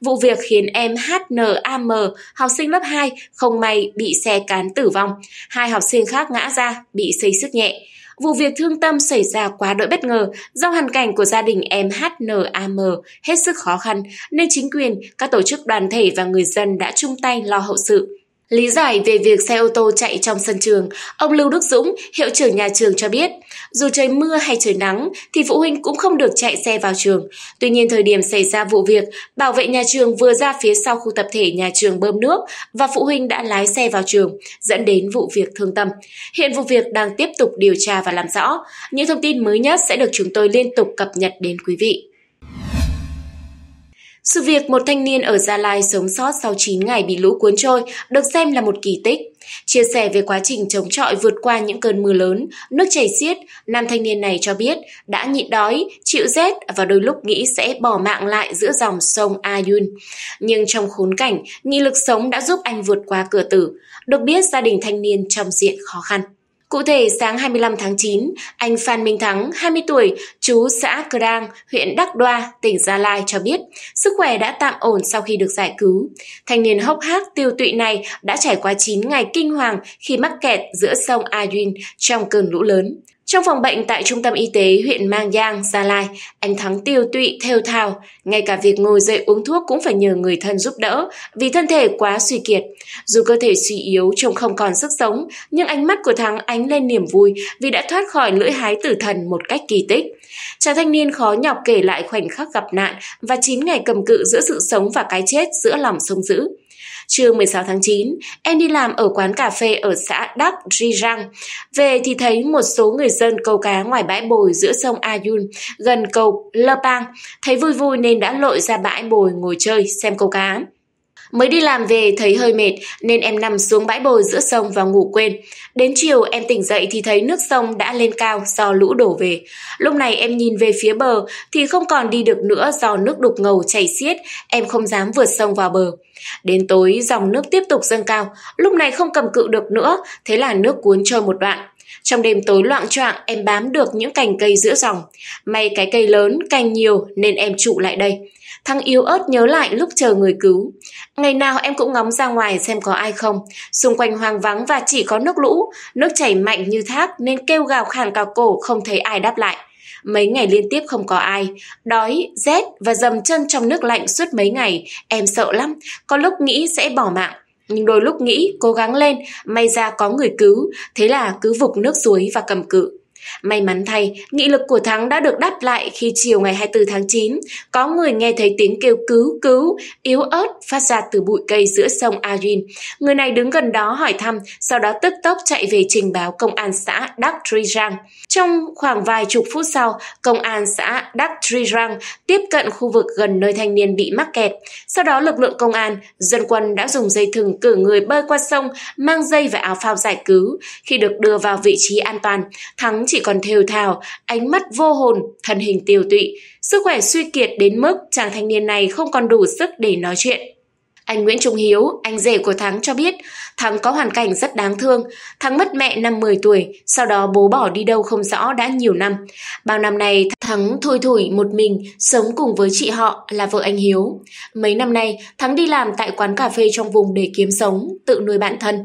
Vụ việc khiến em HNAM, học sinh lớp 2, không may bị xe cán tử vong. Hai học sinh khác ngã ra, bị xây sức nhẹ. Vụ việc thương tâm xảy ra quá đỗi bất ngờ do hoàn cảnh của gia đình em HNAM hết sức khó khăn nên chính quyền, các tổ chức đoàn thể và người dân đã chung tay lo hậu sự. Lý giải về việc xe ô tô chạy trong sân trường, ông Lưu Đức Dũng, hiệu trưởng nhà trường cho biết, dù trời mưa hay trời nắng thì phụ huynh cũng không được chạy xe vào trường. Tuy nhiên thời điểm xảy ra vụ việc, bảo vệ nhà trường vừa ra phía sau khu tập thể nhà trường bơm nước và phụ huynh đã lái xe vào trường, dẫn đến vụ việc thương tâm. Hiện vụ việc đang tiếp tục điều tra và làm rõ. Những thông tin mới nhất sẽ được chúng tôi liên tục cập nhật đến quý vị. Sự việc một thanh niên ở Gia Lai sống sót sau 9 ngày bị lũ cuốn trôi được xem là một kỳ tích. Chia sẻ về quá trình chống chọi vượt qua những cơn mưa lớn, nước chảy xiết, nam thanh niên này cho biết đã nhịn đói, chịu rét và đôi lúc nghĩ sẽ bỏ mạng lại giữa dòng sông Ayun. Nhưng trong khốn cảnh, nghị lực sống đã giúp anh vượt qua cửa tử. Được biết gia đình thanh niên trong diện khó khăn. Cụ thể, sáng 25 tháng 9, anh Phan Minh Thắng, 20 tuổi, chú xã Cờ Đang, huyện Đắc Đoa, tỉnh Gia Lai cho biết sức khỏe đã tạm ổn sau khi được giải cứu. Thanh niên hốc hác tiêu tụy này đã trải qua 9 ngày kinh hoàng khi mắc kẹt giữa sông Ayun trong cơn lũ lớn. Trong phòng bệnh tại trung tâm y tế huyện Mang Giang, Gia Lai, anh Thắng tiêu tụy, theo thào. Ngay cả việc ngồi dậy uống thuốc cũng phải nhờ người thân giúp đỡ vì thân thể quá suy kiệt. Dù cơ thể suy yếu trông không còn sức sống, nhưng ánh mắt của Thắng ánh lên niềm vui vì đã thoát khỏi lưỡi hái tử thần một cách kỳ tích. Chàng thanh niên khó nhọc kể lại khoảnh khắc gặp nạn và 9 ngày cầm cự giữa sự sống và cái chết giữa lòng sông dữ. Trưa 16 tháng 9, em đi làm ở quán cà phê ở xã Đắk Ri Răng. Về thì thấy một số người dân câu cá ngoài bãi bồi giữa sông Ayun, gần cầu Lơ Thấy vui vui nên đã lội ra bãi bồi ngồi chơi, xem câu cá. Mới đi làm về thấy hơi mệt nên em nằm xuống bãi bồi giữa sông và ngủ quên. Đến chiều em tỉnh dậy thì thấy nước sông đã lên cao do lũ đổ về. Lúc này em nhìn về phía bờ thì không còn đi được nữa do nước đục ngầu chảy xiết, em không dám vượt sông vào bờ. Đến tối dòng nước tiếp tục dâng cao, lúc này không cầm cự được nữa, thế là nước cuốn trôi một đoạn. Trong đêm tối loạn choạng, em bám được những cành cây giữa dòng. May cái cây lớn, cành nhiều nên em trụ lại đây. Thằng yếu ớt nhớ lại lúc chờ người cứu. Ngày nào em cũng ngóng ra ngoài xem có ai không. Xung quanh hoang vắng và chỉ có nước lũ, nước chảy mạnh như thác nên kêu gào khàn cả cổ không thấy ai đáp lại. Mấy ngày liên tiếp không có ai, đói, rét và dầm chân trong nước lạnh suốt mấy ngày, em sợ lắm, có lúc nghĩ sẽ bỏ mạng nhưng đôi lúc nghĩ cố gắng lên may ra có người cứu thế là cứ vục nước suối và cầm cự May mắn thay, nghị lực của Thắng đã được đáp lại khi chiều ngày 24 tháng 9, có người nghe thấy tiếng kêu cứu cứu, yếu ớt phát ra từ bụi cây giữa sông Arin. Người này đứng gần đó hỏi thăm, sau đó tức tốc chạy về trình báo công an xã Đắc Tri Rang. Trong khoảng vài chục phút sau, công an xã Đắc Tri Rang tiếp cận khu vực gần nơi thanh niên bị mắc kẹt. Sau đó lực lượng công an, dân quân đã dùng dây thừng cử người bơi qua sông, mang dây và áo phao giải cứu. Khi được đưa vào vị trí an toàn, Thắng chỉ chỉ còn thều thào, ánh mắt vô hồn, thân hình tiều tụy. Sức khỏe suy kiệt đến mức chàng thanh niên này không còn đủ sức để nói chuyện. Anh Nguyễn Trung Hiếu, anh rể của Thắng cho biết, Thắng có hoàn cảnh rất đáng thương. Thắng mất mẹ năm 10 tuổi, sau đó bố bỏ đi đâu không rõ đã nhiều năm. Bao năm nay, Thắng thui thủi một mình, sống cùng với chị họ là vợ anh Hiếu. Mấy năm nay, Thắng đi làm tại quán cà phê trong vùng để kiếm sống, tự nuôi bản thân.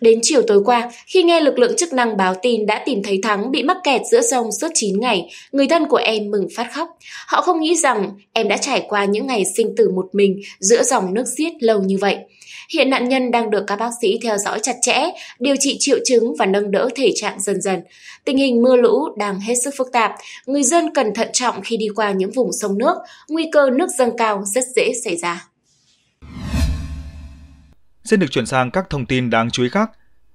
Đến chiều tối qua, khi nghe lực lượng chức năng báo tin đã tìm thấy Thắng bị mắc kẹt giữa sông suốt 9 ngày, người thân của em mừng phát khóc. Họ không nghĩ rằng em đã trải qua những ngày sinh tử một mình giữa dòng nước xiết lâu như vậy. Hiện nạn nhân đang được các bác sĩ theo dõi chặt chẽ, điều trị triệu chứng và nâng đỡ thể trạng dần dần. Tình hình mưa lũ đang hết sức phức tạp, người dân cần thận trọng khi đi qua những vùng sông nước, nguy cơ nước dâng cao rất dễ xảy ra. Xin được chuyển sang các thông tin đáng chú ý khác.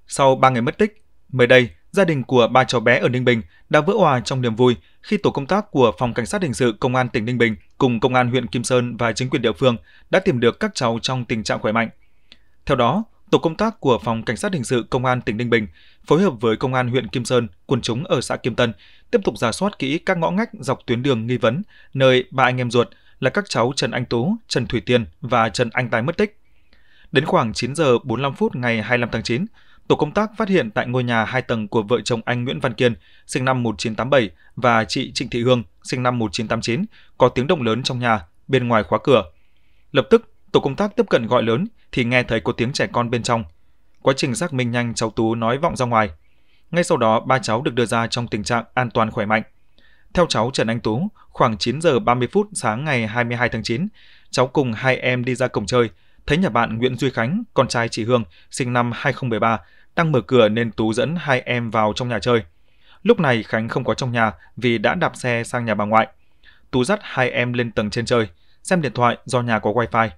Sau 3 ngày mất tích, mới đây, gia đình của ba cháu bé ở Ninh Bình đã vỡ hòa trong niềm vui khi tổ công tác của Phòng Cảnh sát Hình sự Công an tỉnh Ninh Bình cùng Công an huyện Kim Sơn và chính quyền địa phương đã tìm được các cháu trong tình trạng khỏe mạnh – theo đó, tổ công tác của phòng cảnh sát hình sự công an tỉnh Ninh Bình phối hợp với công an huyện Kim Sơn, quần chúng ở xã Kim Tân tiếp tục giả soát kỹ các ngõ ngách dọc tuyến đường nghi vấn nơi ba anh em ruột là các cháu Trần Anh Tú, Trần Thủy Tiên và Trần Anh Tài mất tích. Đến khoảng 9 giờ 45 phút ngày 25 tháng 9, tổ công tác phát hiện tại ngôi nhà 2 tầng của vợ chồng anh Nguyễn Văn Kiên, sinh năm 1987 và chị Trịnh Thị Hương, sinh năm 1989, có tiếng động lớn trong nhà, bên ngoài khóa cửa. Lập tức, Tổ công tác tiếp cận gọi lớn thì nghe thấy có tiếng trẻ con bên trong. Quá trình xác minh nhanh cháu Tú nói vọng ra ngoài. Ngay sau đó, ba cháu được đưa ra trong tình trạng an toàn khỏe mạnh. Theo cháu Trần Anh Tú, khoảng 9 giờ 30 phút sáng ngày 22 tháng 9, cháu cùng hai em đi ra cổng chơi, thấy nhà bạn Nguyễn Duy Khánh, con trai chị Hương, sinh năm 2013, đang mở cửa nên Tú dẫn hai em vào trong nhà chơi. Lúc này Khánh không có trong nhà vì đã đạp xe sang nhà bà ngoại. Tú dắt hai em lên tầng trên chơi, xem điện thoại do nhà có wifi.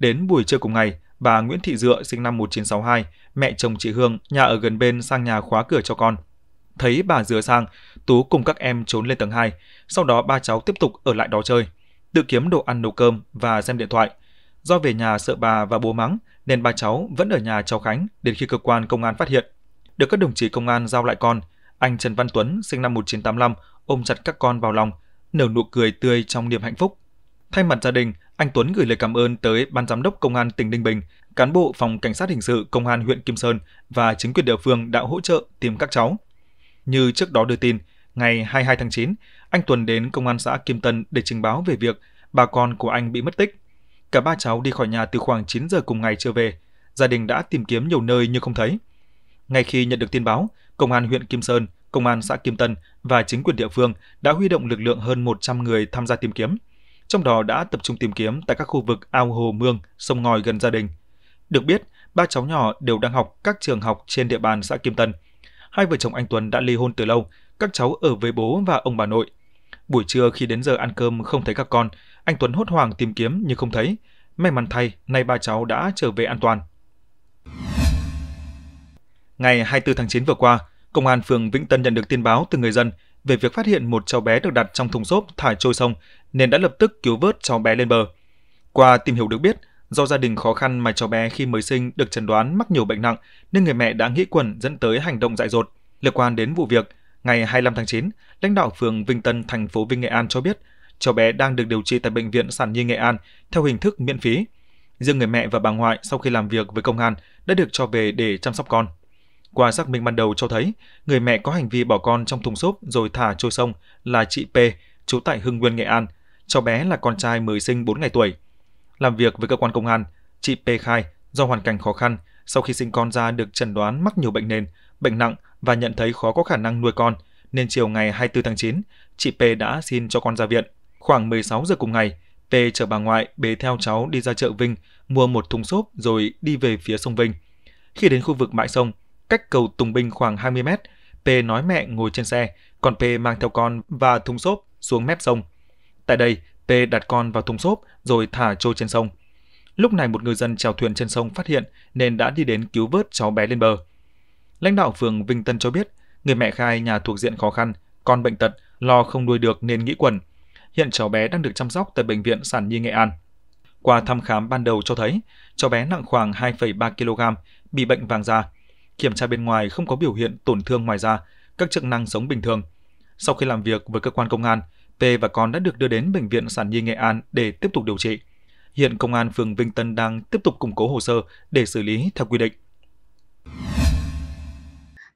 Đến buổi trưa cùng ngày, bà Nguyễn Thị Dựa sinh năm 1962, mẹ chồng chị Hương, nhà ở gần bên sang nhà khóa cửa cho con. Thấy bà Dựa sang, Tú cùng các em trốn lên tầng 2, sau đó ba cháu tiếp tục ở lại đó chơi, tự kiếm đồ ăn nấu cơm và xem điện thoại. Do về nhà sợ bà và bố mắng, nên ba cháu vẫn ở nhà cháu Khánh đến khi cơ quan công an phát hiện. Được các đồng chí công an giao lại con, anh Trần Văn Tuấn sinh năm 1985 ôm chặt các con vào lòng, nở nụ cười tươi trong niềm hạnh phúc. Thay mặt gia đình, anh Tuấn gửi lời cảm ơn tới Ban Giám đốc Công an tỉnh Ninh Bình, cán bộ Phòng Cảnh sát Hình sự Công an huyện Kim Sơn và chính quyền địa phương đã hỗ trợ tìm các cháu. Như trước đó đưa tin, ngày 22 tháng 9, anh Tuấn đến Công an xã Kim Tân để trình báo về việc bà con của anh bị mất tích. Cả ba cháu đi khỏi nhà từ khoảng 9 giờ cùng ngày chưa về. Gia đình đã tìm kiếm nhiều nơi nhưng không thấy. Ngay khi nhận được tin báo, Công an huyện Kim Sơn, Công an xã Kim Tân và chính quyền địa phương đã huy động lực lượng hơn 100 người tham gia tìm kiếm – trong đó đã tập trung tìm kiếm tại các khu vực ao hồ mương, sông ngòi gần gia đình. Được biết, ba cháu nhỏ đều đang học các trường học trên địa bàn xã Kim Tân. Hai vợ chồng anh Tuấn đã ly hôn từ lâu, các cháu ở với bố và ông bà nội. Buổi trưa khi đến giờ ăn cơm không thấy các con, anh Tuấn hốt hoảng tìm kiếm nhưng không thấy. May mắn thay, nay ba cháu đã trở về an toàn. Ngày 24 tháng 9 vừa qua, Công an phường Vĩnh Tân nhận được tin báo từ người dân về việc phát hiện một cháu bé được đặt trong thùng xốp thải trôi sông nên đã lập tức cứu vớt cháu bé lên bờ. Qua tìm hiểu được biết, do gia đình khó khăn mà cháu bé khi mới sinh được chẩn đoán mắc nhiều bệnh nặng nên người mẹ đã nghĩ quẩn dẫn tới hành động dại dột. Liên quan đến vụ việc, ngày 25 tháng 9, lãnh đạo phường Vinh Tân, thành phố Vinh Nghệ An cho biết cháu bé đang được điều trị tại bệnh viện sản nhi Nghệ An theo hình thức miễn phí. Riêng người mẹ và bà ngoại sau khi làm việc với công an đã được cho về để chăm sóc con. Qua xác minh ban đầu cho thấy, người mẹ có hành vi bỏ con trong thùng xốp rồi thả trôi sông là chị P, trú tại Hưng Nguyên, Nghệ An. Cháu bé là con trai mới sinh 4 ngày tuổi. Làm việc với cơ quan công an, chị P khai do hoàn cảnh khó khăn, sau khi sinh con ra được chẩn đoán mắc nhiều bệnh nền, bệnh nặng và nhận thấy khó có khả năng nuôi con, nên chiều ngày 24 tháng 9, chị P đã xin cho con ra viện. Khoảng 16 giờ cùng ngày, P chở bà ngoại bế theo cháu đi ra chợ Vinh, mua một thùng xốp rồi đi về phía sông Vinh. Khi đến khu vực bãi sông, cách cầu Tùng Bình khoảng 20 mét, P nói mẹ ngồi trên xe, còn P mang theo con và thùng xốp xuống mép sông. Tại đây, P đặt con vào thùng xốp rồi thả trôi trên sông. Lúc này một người dân chèo thuyền trên sông phát hiện nên đã đi đến cứu vớt cháu bé lên bờ. Lãnh đạo phường Vinh Tân cho biết, người mẹ khai nhà thuộc diện khó khăn, con bệnh tật, lo không nuôi được nên nghĩ quần. Hiện cháu bé đang được chăm sóc tại bệnh viện Sản Nhi Nghệ An. Qua thăm khám ban đầu cho thấy, cháu bé nặng khoảng 2,3 kg, bị bệnh vàng da, kiểm tra bên ngoài không có biểu hiện tổn thương ngoài da, các chức năng sống bình thường. Sau khi làm việc với cơ quan công an, P và con đã được đưa đến Bệnh viện Sản Nhi Nghệ An để tiếp tục điều trị. Hiện Công an phường Vinh Tân đang tiếp tục củng cố hồ sơ để xử lý theo quy định.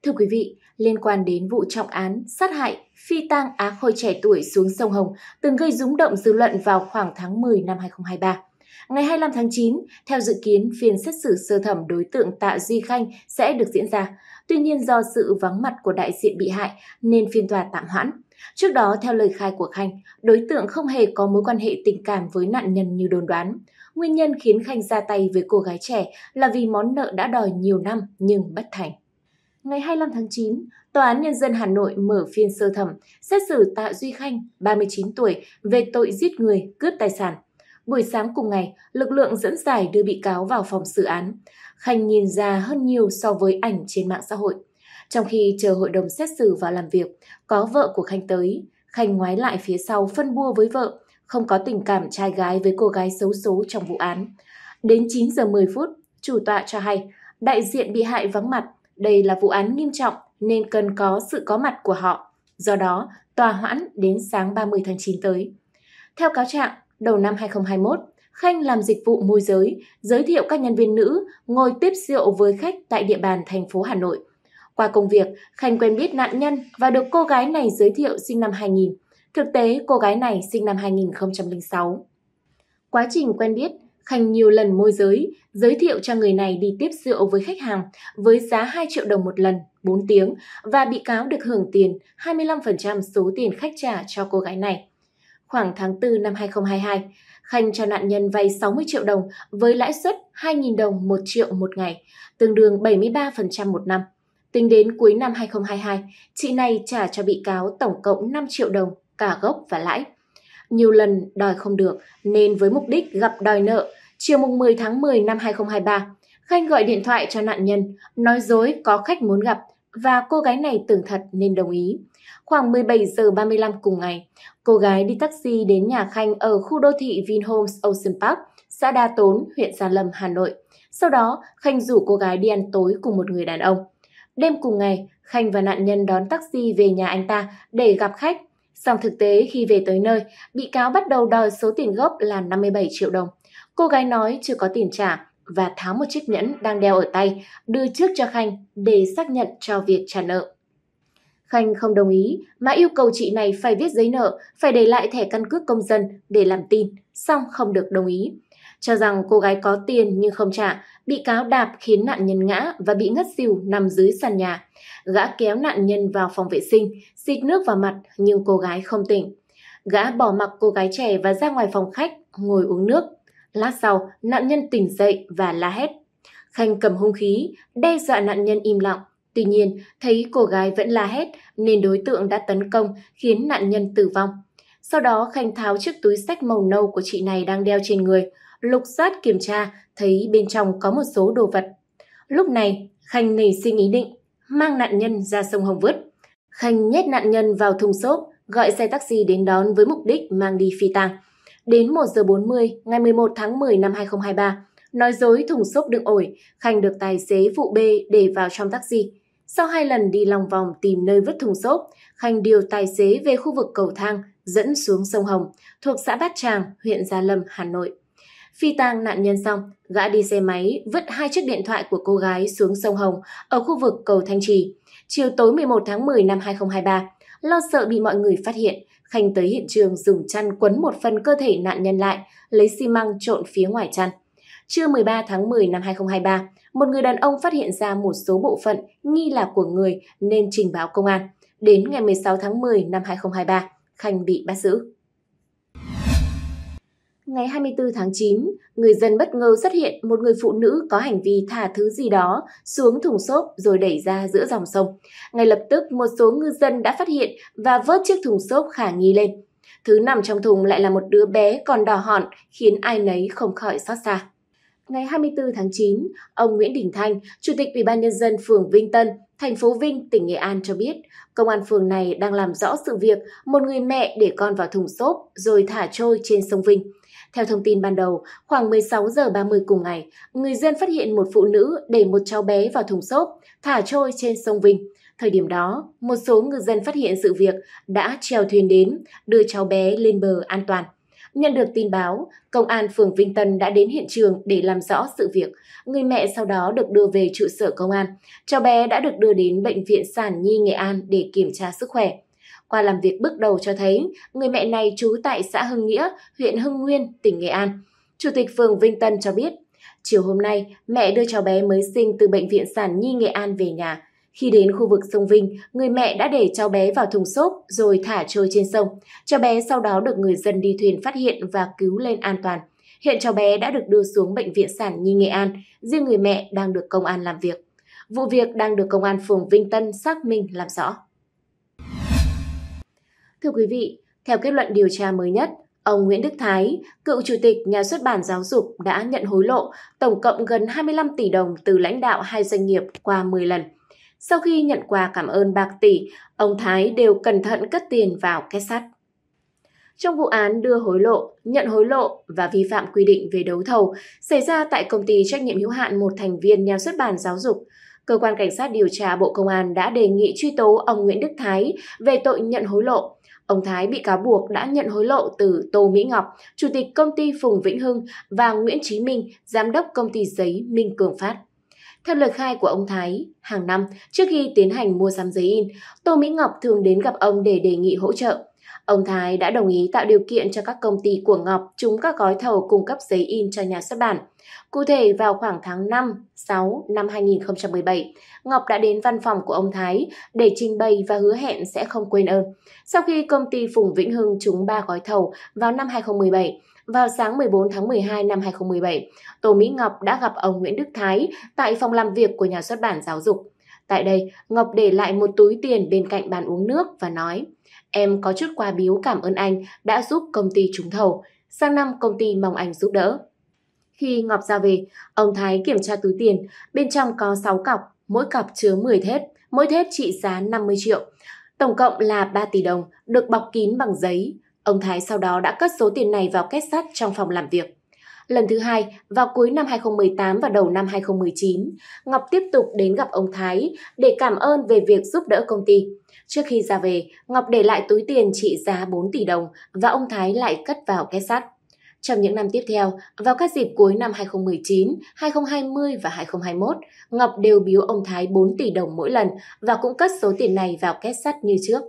Thưa quý vị, liên quan đến vụ trọng án sát hại phi tang Á Khôi trẻ tuổi xuống sông Hồng từng gây rúng động dư luận vào khoảng tháng 10 năm 2023. Ngày 25 tháng 9, theo dự kiến, phiên xét xử sơ thẩm đối tượng Tạ Duy Khanh sẽ được diễn ra. Tuy nhiên do sự vắng mặt của đại diện bị hại nên phiên tòa tạm hoãn. Trước đó, theo lời khai của Khanh, đối tượng không hề có mối quan hệ tình cảm với nạn nhân như đồn đoán. Nguyên nhân khiến Khanh ra tay với cô gái trẻ là vì món nợ đã đòi nhiều năm nhưng bất thành. Ngày 25 tháng 9, Tòa án Nhân dân Hà Nội mở phiên sơ thẩm xét xử Tạ Duy Khanh, 39 tuổi, về tội giết người, cướp tài sản. Buổi sáng cùng ngày, lực lượng dẫn giải đưa bị cáo vào phòng xử án. Khanh nhìn ra hơn nhiều so với ảnh trên mạng xã hội. Trong khi chờ hội đồng xét xử vào làm việc, có vợ của Khanh tới. Khanh ngoái lại phía sau phân bua với vợ, không có tình cảm trai gái với cô gái xấu số trong vụ án. Đến 9 giờ 10 phút, chủ tọa cho hay, đại diện bị hại vắng mặt, đây là vụ án nghiêm trọng nên cần có sự có mặt của họ. Do đó, tòa hoãn đến sáng 30 tháng 9 tới. Theo cáo trạng, Đầu năm 2021, Khanh làm dịch vụ môi giới, giới thiệu các nhân viên nữ ngồi tiếp rượu với khách tại địa bàn thành phố Hà Nội. Qua công việc, Khanh quen biết nạn nhân và được cô gái này giới thiệu sinh năm 2000. Thực tế, cô gái này sinh năm 2006. Quá trình quen biết, Khanh nhiều lần môi giới, giới thiệu cho người này đi tiếp rượu với khách hàng với giá 2 triệu đồng một lần, 4 tiếng và bị cáo được hưởng tiền 25% số tiền khách trả cho cô gái này khoảng tháng 4 năm 2022. Khanh cho nạn nhân vay 60 triệu đồng với lãi suất 2.000 đồng 1 triệu một ngày, tương đương 73% một năm. Tính đến cuối năm 2022, chị này trả cho bị cáo tổng cộng 5 triệu đồng cả gốc và lãi. Nhiều lần đòi không được nên với mục đích gặp đòi nợ, chiều mùng 10 tháng 10 năm 2023, Khanh gọi điện thoại cho nạn nhân, nói dối có khách muốn gặp và cô gái này tưởng thật nên đồng ý. Khoảng 17 giờ 35 cùng ngày, cô gái đi taxi đến nhà Khanh ở khu đô thị Vinhomes Ocean Park, xã Đa Tốn, huyện Gia Lâm, Hà Nội. Sau đó, Khanh rủ cô gái đi ăn tối cùng một người đàn ông. Đêm cùng ngày, Khanh và nạn nhân đón taxi về nhà anh ta để gặp khách. Song thực tế khi về tới nơi, bị cáo bắt đầu đòi số tiền gốc là 57 triệu đồng. Cô gái nói chưa có tiền trả và tháo một chiếc nhẫn đang đeo ở tay, đưa trước cho Khanh để xác nhận cho việc trả nợ. Khanh không đồng ý mà yêu cầu chị này phải viết giấy nợ, phải để lại thẻ căn cước công dân để làm tin, song không được đồng ý. Cho rằng cô gái có tiền nhưng không trả, bị cáo đạp khiến nạn nhân ngã và bị ngất xỉu nằm dưới sàn nhà. Gã kéo nạn nhân vào phòng vệ sinh, xịt nước vào mặt nhưng cô gái không tỉnh. Gã bỏ mặc cô gái trẻ và ra ngoài phòng khách, ngồi uống nước. Lát sau, nạn nhân tỉnh dậy và la hét. Khanh cầm hung khí, đe dọa nạn nhân im lặng Tuy nhiên, thấy cô gái vẫn la hét nên đối tượng đã tấn công khiến nạn nhân tử vong. Sau đó Khanh tháo chiếc túi sách màu nâu của chị này đang đeo trên người. Lục soát kiểm tra, thấy bên trong có một số đồ vật. Lúc này, Khanh nảy sinh ý định, mang nạn nhân ra sông Hồng vứt. Khanh nhét nạn nhân vào thùng xốp, gọi xe taxi đến đón với mục đích mang đi phi tang. Đến 1 giờ 40 ngày 11 tháng 10 năm 2023, nói dối thùng xốp đựng ổi, Khanh được tài xế vụ B để vào trong taxi. Sau hai lần đi lòng vòng tìm nơi vứt thùng xốp, Khanh điều tài xế về khu vực cầu thang dẫn xuống sông Hồng, thuộc xã Bát Tràng, huyện Gia Lâm, Hà Nội. Phi tang nạn nhân xong, gã đi xe máy vứt hai chiếc điện thoại của cô gái xuống sông Hồng ở khu vực cầu Thanh Trì. Chiều tối 11 tháng 10 năm 2023, lo sợ bị mọi người phát hiện, Khanh tới hiện trường dùng chăn quấn một phần cơ thể nạn nhân lại, lấy xi măng trộn phía ngoài chăn. Trưa 13 tháng 10 năm 2023, một người đàn ông phát hiện ra một số bộ phận nghi là của người nên trình báo công an. Đến ngày 16 tháng 10 năm 2023, Khanh bị bắt giữ. Ngày 24 tháng 9, người dân bất ngờ xuất hiện một người phụ nữ có hành vi thả thứ gì đó xuống thùng xốp rồi đẩy ra giữa dòng sông. Ngay lập tức, một số ngư dân đã phát hiện và vớt chiếc thùng xốp khả nghi lên. Thứ nằm trong thùng lại là một đứa bé còn đỏ hòn khiến ai nấy không khỏi xót xa. Ngày 24 tháng 9, ông Nguyễn Đình Thanh, Chủ tịch Ủy ban nhân dân phường Vinh Tân, thành phố Vinh, tỉnh Nghệ An cho biết, công an phường này đang làm rõ sự việc một người mẹ để con vào thùng xốp rồi thả trôi trên sông Vinh. Theo thông tin ban đầu, khoảng 16 giờ 30 cùng ngày, người dân phát hiện một phụ nữ để một cháu bé vào thùng xốp, thả trôi trên sông Vinh. Thời điểm đó, một số ngư dân phát hiện sự việc đã trèo thuyền đến, đưa cháu bé lên bờ an toàn. Nhận được tin báo, Công an phường Vinh Tân đã đến hiện trường để làm rõ sự việc. Người mẹ sau đó được đưa về trụ sở công an. Cháu bé đã được đưa đến Bệnh viện Sản Nhi Nghệ An để kiểm tra sức khỏe. Qua làm việc bước đầu cho thấy, người mẹ này trú tại xã Hưng Nghĩa, huyện Hưng Nguyên, tỉnh Nghệ An. Chủ tịch phường Vinh Tân cho biết, chiều hôm nay, mẹ đưa cháu bé mới sinh từ Bệnh viện Sản Nhi Nghệ An về nhà khi đến khu vực sông Vinh, người mẹ đã để cháu bé vào thùng xốp rồi thả trôi trên sông. Cháu bé sau đó được người dân đi thuyền phát hiện và cứu lên an toàn. Hiện cháu bé đã được đưa xuống bệnh viện sản Nhi Nghệ An, riêng người mẹ đang được công an làm việc. Vụ việc đang được công an phường Vinh Tân xác minh làm rõ. Thưa quý vị, theo kết luận điều tra mới nhất, ông Nguyễn Đức Thái, cựu chủ tịch nhà xuất bản giáo dục đã nhận hối lộ tổng cộng gần 25 tỷ đồng từ lãnh đạo hai doanh nghiệp qua 10 lần. Sau khi nhận quà cảm ơn bạc tỷ, ông Thái đều cẩn thận cất tiền vào két sắt. Trong vụ án đưa hối lộ, nhận hối lộ và vi phạm quy định về đấu thầu xảy ra tại công ty trách nhiệm hữu hạn một thành viên nhà xuất bản giáo dục, cơ quan cảnh sát điều tra Bộ Công an đã đề nghị truy tố ông Nguyễn Đức Thái về tội nhận hối lộ. Ông Thái bị cáo buộc đã nhận hối lộ từ Tô Mỹ Ngọc, chủ tịch công ty Phùng Vĩnh Hưng và Nguyễn Chí Minh, giám đốc công ty giấy Minh Cường Phát. Theo lời khai của ông Thái, hàng năm trước khi tiến hành mua sắm giấy in, Tô Mỹ Ngọc thường đến gặp ông để đề nghị hỗ trợ. Ông Thái đã đồng ý tạo điều kiện cho các công ty của Ngọc trúng các gói thầu cung cấp giấy in cho nhà xuất bản. Cụ thể vào khoảng tháng 5, 6 năm 2017, Ngọc đã đến văn phòng của ông Thái để trình bày và hứa hẹn sẽ không quên ơn. Sau khi công ty Phùng Vĩnh Hưng trúng 3 gói thầu vào năm 2017, vào sáng 14 tháng 12 năm 2017, Tô Mỹ Ngọc đã gặp ông Nguyễn Đức Thái tại phòng làm việc của nhà xuất bản giáo dục. Tại đây, Ngọc để lại một túi tiền bên cạnh bàn uống nước và nói Em có chút quà biếu cảm ơn anh đã giúp công ty trúng thầu. Sang năm công ty mong anh giúp đỡ. Khi Ngọc ra về, ông Thái kiểm tra túi tiền. Bên trong có 6 cọc, mỗi cọc chứa 10 thết, mỗi thết trị giá 50 triệu. Tổng cộng là 3 tỷ đồng, được bọc kín bằng giấy. Ông Thái sau đó đã cất số tiền này vào kết sắt trong phòng làm việc. Lần thứ hai, vào cuối năm 2018 và đầu năm 2019, Ngọc tiếp tục đến gặp ông Thái để cảm ơn về việc giúp đỡ công ty. Trước khi ra về, Ngọc để lại túi tiền trị giá 4 tỷ đồng và ông Thái lại cất vào két sắt. Trong những năm tiếp theo, vào các dịp cuối năm 2019, 2020 và 2021, Ngọc đều biếu ông Thái 4 tỷ đồng mỗi lần và cũng cất số tiền này vào két sắt như trước.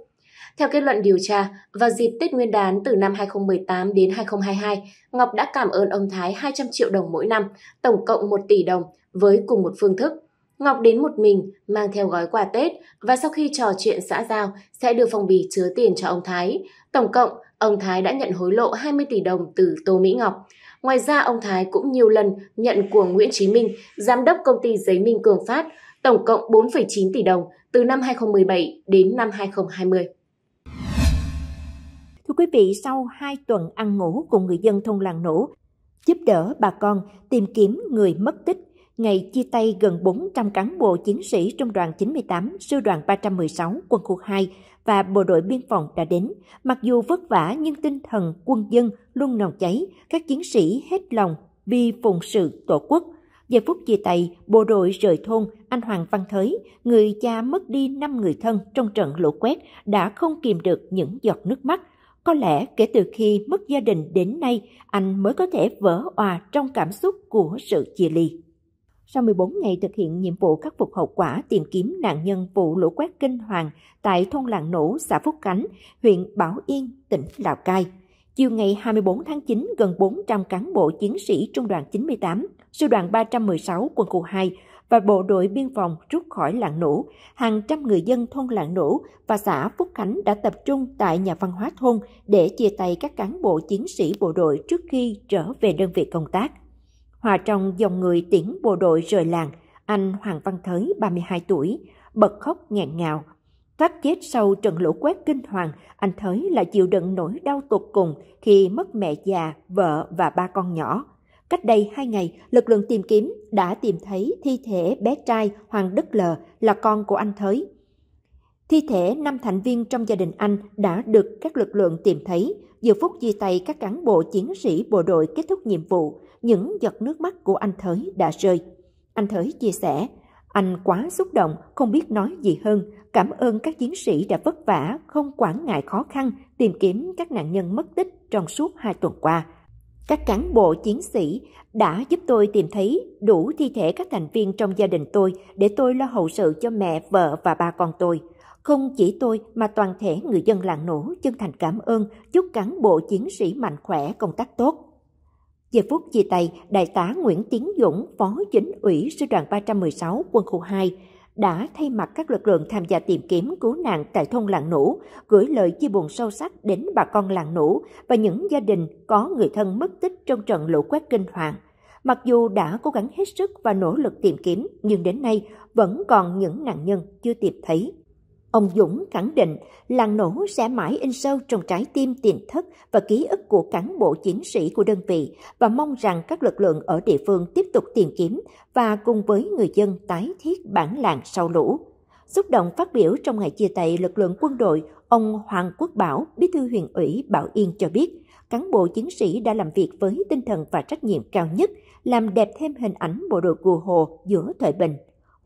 Theo kết luận điều tra, vào dịp Tết Nguyên đán từ năm 2018 đến 2022, Ngọc đã cảm ơn ông Thái 200 triệu đồng mỗi năm, tổng cộng 1 tỷ đồng với cùng một phương thức. Ngọc đến một mình, mang theo gói quà Tết và sau khi trò chuyện xã giao sẽ đưa phong bì chứa tiền cho ông Thái. Tổng cộng, ông Thái đã nhận hối lộ 20 tỷ đồng từ Tô Mỹ Ngọc. Ngoài ra, ông Thái cũng nhiều lần nhận của Nguyễn Chí Minh, giám đốc công ty giấy Minh Cường Phát, tổng cộng 4,9 tỷ đồng từ năm 2017 đến năm 2020 quý vị sau 2 tuần ăn ngủ cùng người dân thôn làng nổ, giúp đỡ bà con tìm kiếm người mất tích, ngày chia tay gần 400 cán bộ chiến sĩ trong đoàn 98, sư đoàn 316, quân khu 2 và bộ đội biên phòng đã đến. Mặc dù vất vả nhưng tinh thần quân dân luôn nồng cháy, các chiến sĩ hết lòng vì phụng sự tổ quốc. Giờ phút chia tay, bộ đội rời thôn, anh Hoàng Văn Thới, người cha mất đi 5 người thân trong trận lũ quét, đã không kìm được những giọt nước mắt. Có lẽ kể từ khi mất gia đình đến nay, anh mới có thể vỡ òa trong cảm xúc của sự chia ly. Sau 14 ngày thực hiện nhiệm vụ khắc phục hậu quả tìm kiếm nạn nhân vụ lũ quét kinh hoàng tại thôn Làng Nổ, xã Phúc Khánh, huyện Bảo Yên, tỉnh Lào Cai, Chiều ngày 24 tháng 9, gần 400 cán bộ chiến sĩ Trung đoàn 98, Sư đoàn 316 Quân khu 2 và bộ đội biên phòng rút khỏi làng nũ, hàng trăm người dân thôn làng nũ và xã Phúc Khánh đã tập trung tại nhà văn hóa thôn để chia tay các cán bộ chiến sĩ bộ đội trước khi trở về đơn vị công tác. Hòa trong dòng người tiễn bộ đội rời làng, anh Hoàng Văn Thới, 32 tuổi, bật khóc nghẹn ngào. Thoát chết sau trận lũ quét kinh hoàng, anh Thới lại chịu đựng nỗi đau tột cùng khi mất mẹ già, vợ và ba con nhỏ Cách đây 2 ngày, lực lượng tìm kiếm đã tìm thấy thi thể bé trai Hoàng Đức L là con của anh Thới. Thi thể năm thành viên trong gia đình anh đã được các lực lượng tìm thấy. Giờ phút di tay các cán bộ chiến sĩ bộ đội kết thúc nhiệm vụ, những giọt nước mắt của anh Thới đã rơi. Anh Thới chia sẻ, anh quá xúc động, không biết nói gì hơn. Cảm ơn các chiến sĩ đã vất vả, không quản ngại khó khăn, tìm kiếm các nạn nhân mất tích trong suốt hai tuần qua. Các cán bộ chiến sĩ đã giúp tôi tìm thấy đủ thi thể các thành viên trong gia đình tôi để tôi lo hậu sự cho mẹ, vợ và ba con tôi. Không chỉ tôi mà toàn thể người dân làng nổ chân thành cảm ơn, chúc cán bộ chiến sĩ mạnh khỏe, công tác tốt. Giờ phút chia tay, Đại tá Nguyễn Tiến Dũng, Phó Chính ủy Sư đoàn 316 Quân khu 2, đã thay mặt các lực lượng tham gia tìm kiếm cứu nạn tại thôn Lạng Nũ, gửi lời chia buồn sâu sắc đến bà con Lạng Nũ và những gia đình có người thân mất tích trong trận lũ quét kinh hoàng. Mặc dù đã cố gắng hết sức và nỗ lực tìm kiếm, nhưng đến nay vẫn còn những nạn nhân chưa tìm thấy. Ông Dũng khẳng định làng nổ sẽ mãi in sâu trong trái tim tiềm thức và ký ức của cán bộ chiến sĩ của đơn vị và mong rằng các lực lượng ở địa phương tiếp tục tìm kiếm và cùng với người dân tái thiết bản làng sau lũ. Xúc động phát biểu trong ngày chia tay lực lượng quân đội, ông Hoàng Quốc Bảo, bí thư huyện ủy Bảo Yên cho biết, cán bộ chiến sĩ đã làm việc với tinh thần và trách nhiệm cao nhất, làm đẹp thêm hình ảnh bộ đội cụ hồ giữa thời bình.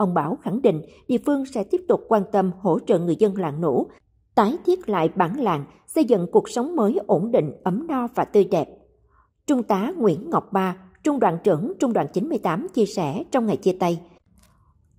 Ông Bảo khẳng định địa phương sẽ tiếp tục quan tâm hỗ trợ người dân làng Nũ, tái thiết lại bản làng, xây dựng cuộc sống mới ổn định, ấm no và tươi đẹp. Trung tá Nguyễn Ngọc Ba, Trung đoàn trưởng Trung đoàn 98 chia sẻ trong ngày chia tay.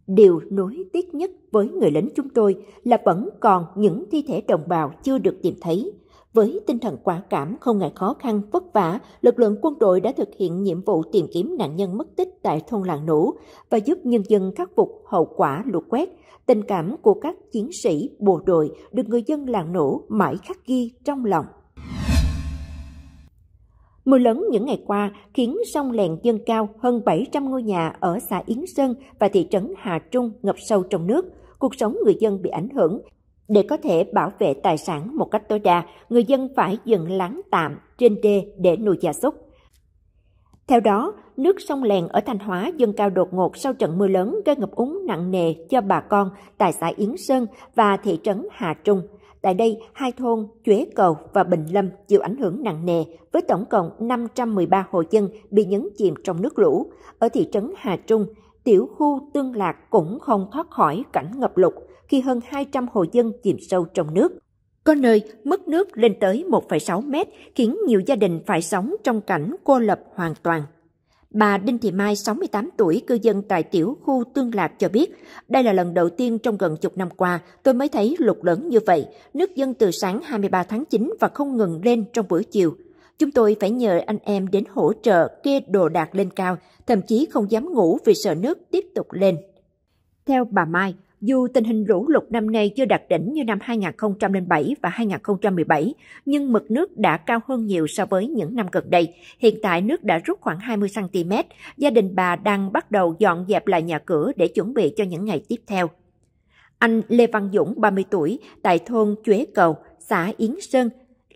Điều nối tiếc nhất với người lính chúng tôi là vẫn còn những thi thể đồng bào chưa được tìm thấy. Với tinh thần quả cảm không ngại khó khăn, vất vả, lực lượng quân đội đã thực hiện nhiệm vụ tìm kiếm nạn nhân mất tích tại thôn làng Nũ và giúp nhân dân khắc phục hậu quả lũ quét. Tình cảm của các chiến sĩ, bộ đội được người dân làng Nũ mãi khắc ghi trong lòng. Mưa lớn những ngày qua khiến sông lèn dâng cao hơn 700 ngôi nhà ở xã Yến Sơn và thị trấn Hà Trung ngập sâu trong nước. Cuộc sống người dân bị ảnh hưởng, để có thể bảo vệ tài sản một cách tối đa, người dân phải dừng lắng tạm trên đê để nuôi gia súc. Theo đó, nước sông Lèn ở Thanh Hóa dâng cao đột ngột sau trận mưa lớn gây ngập úng nặng nề cho bà con tại xã Yến Sơn và thị trấn Hà Trung. Tại đây, hai thôn Chuế Cầu và Bình Lâm chịu ảnh hưởng nặng nề với tổng cộng 513 hộ dân bị nhấn chìm trong nước lũ. Ở thị trấn Hà Trung, tiểu khu Tương Lạc cũng không thoát khỏi cảnh ngập lụt khi hơn 200 hộ dân chìm sâu trong nước. Có nơi mức nước lên tới 1,6 mét khiến nhiều gia đình phải sống trong cảnh cô lập hoàn toàn. Bà Đinh Thị Mai, 68 tuổi, cư dân tại tiểu khu Tương lạc cho biết, đây là lần đầu tiên trong gần chục năm qua tôi mới thấy lục lớn như vậy, nước dân từ sáng 23 tháng 9 và không ngừng lên trong buổi chiều. Chúng tôi phải nhờ anh em đến hỗ trợ kê đồ đạc lên cao, thậm chí không dám ngủ vì sợ nước tiếp tục lên. Theo bà Mai, dù tình hình lũ lụt năm nay chưa đạt đỉnh như năm 2007 và 2017, nhưng mực nước đã cao hơn nhiều so với những năm gần đây. Hiện tại nước đã rút khoảng 20cm, gia đình bà đang bắt đầu dọn dẹp lại nhà cửa để chuẩn bị cho những ngày tiếp theo. Anh Lê Văn Dũng, 30 tuổi, tại thôn Chuế Cầu, xã Yến Sơn,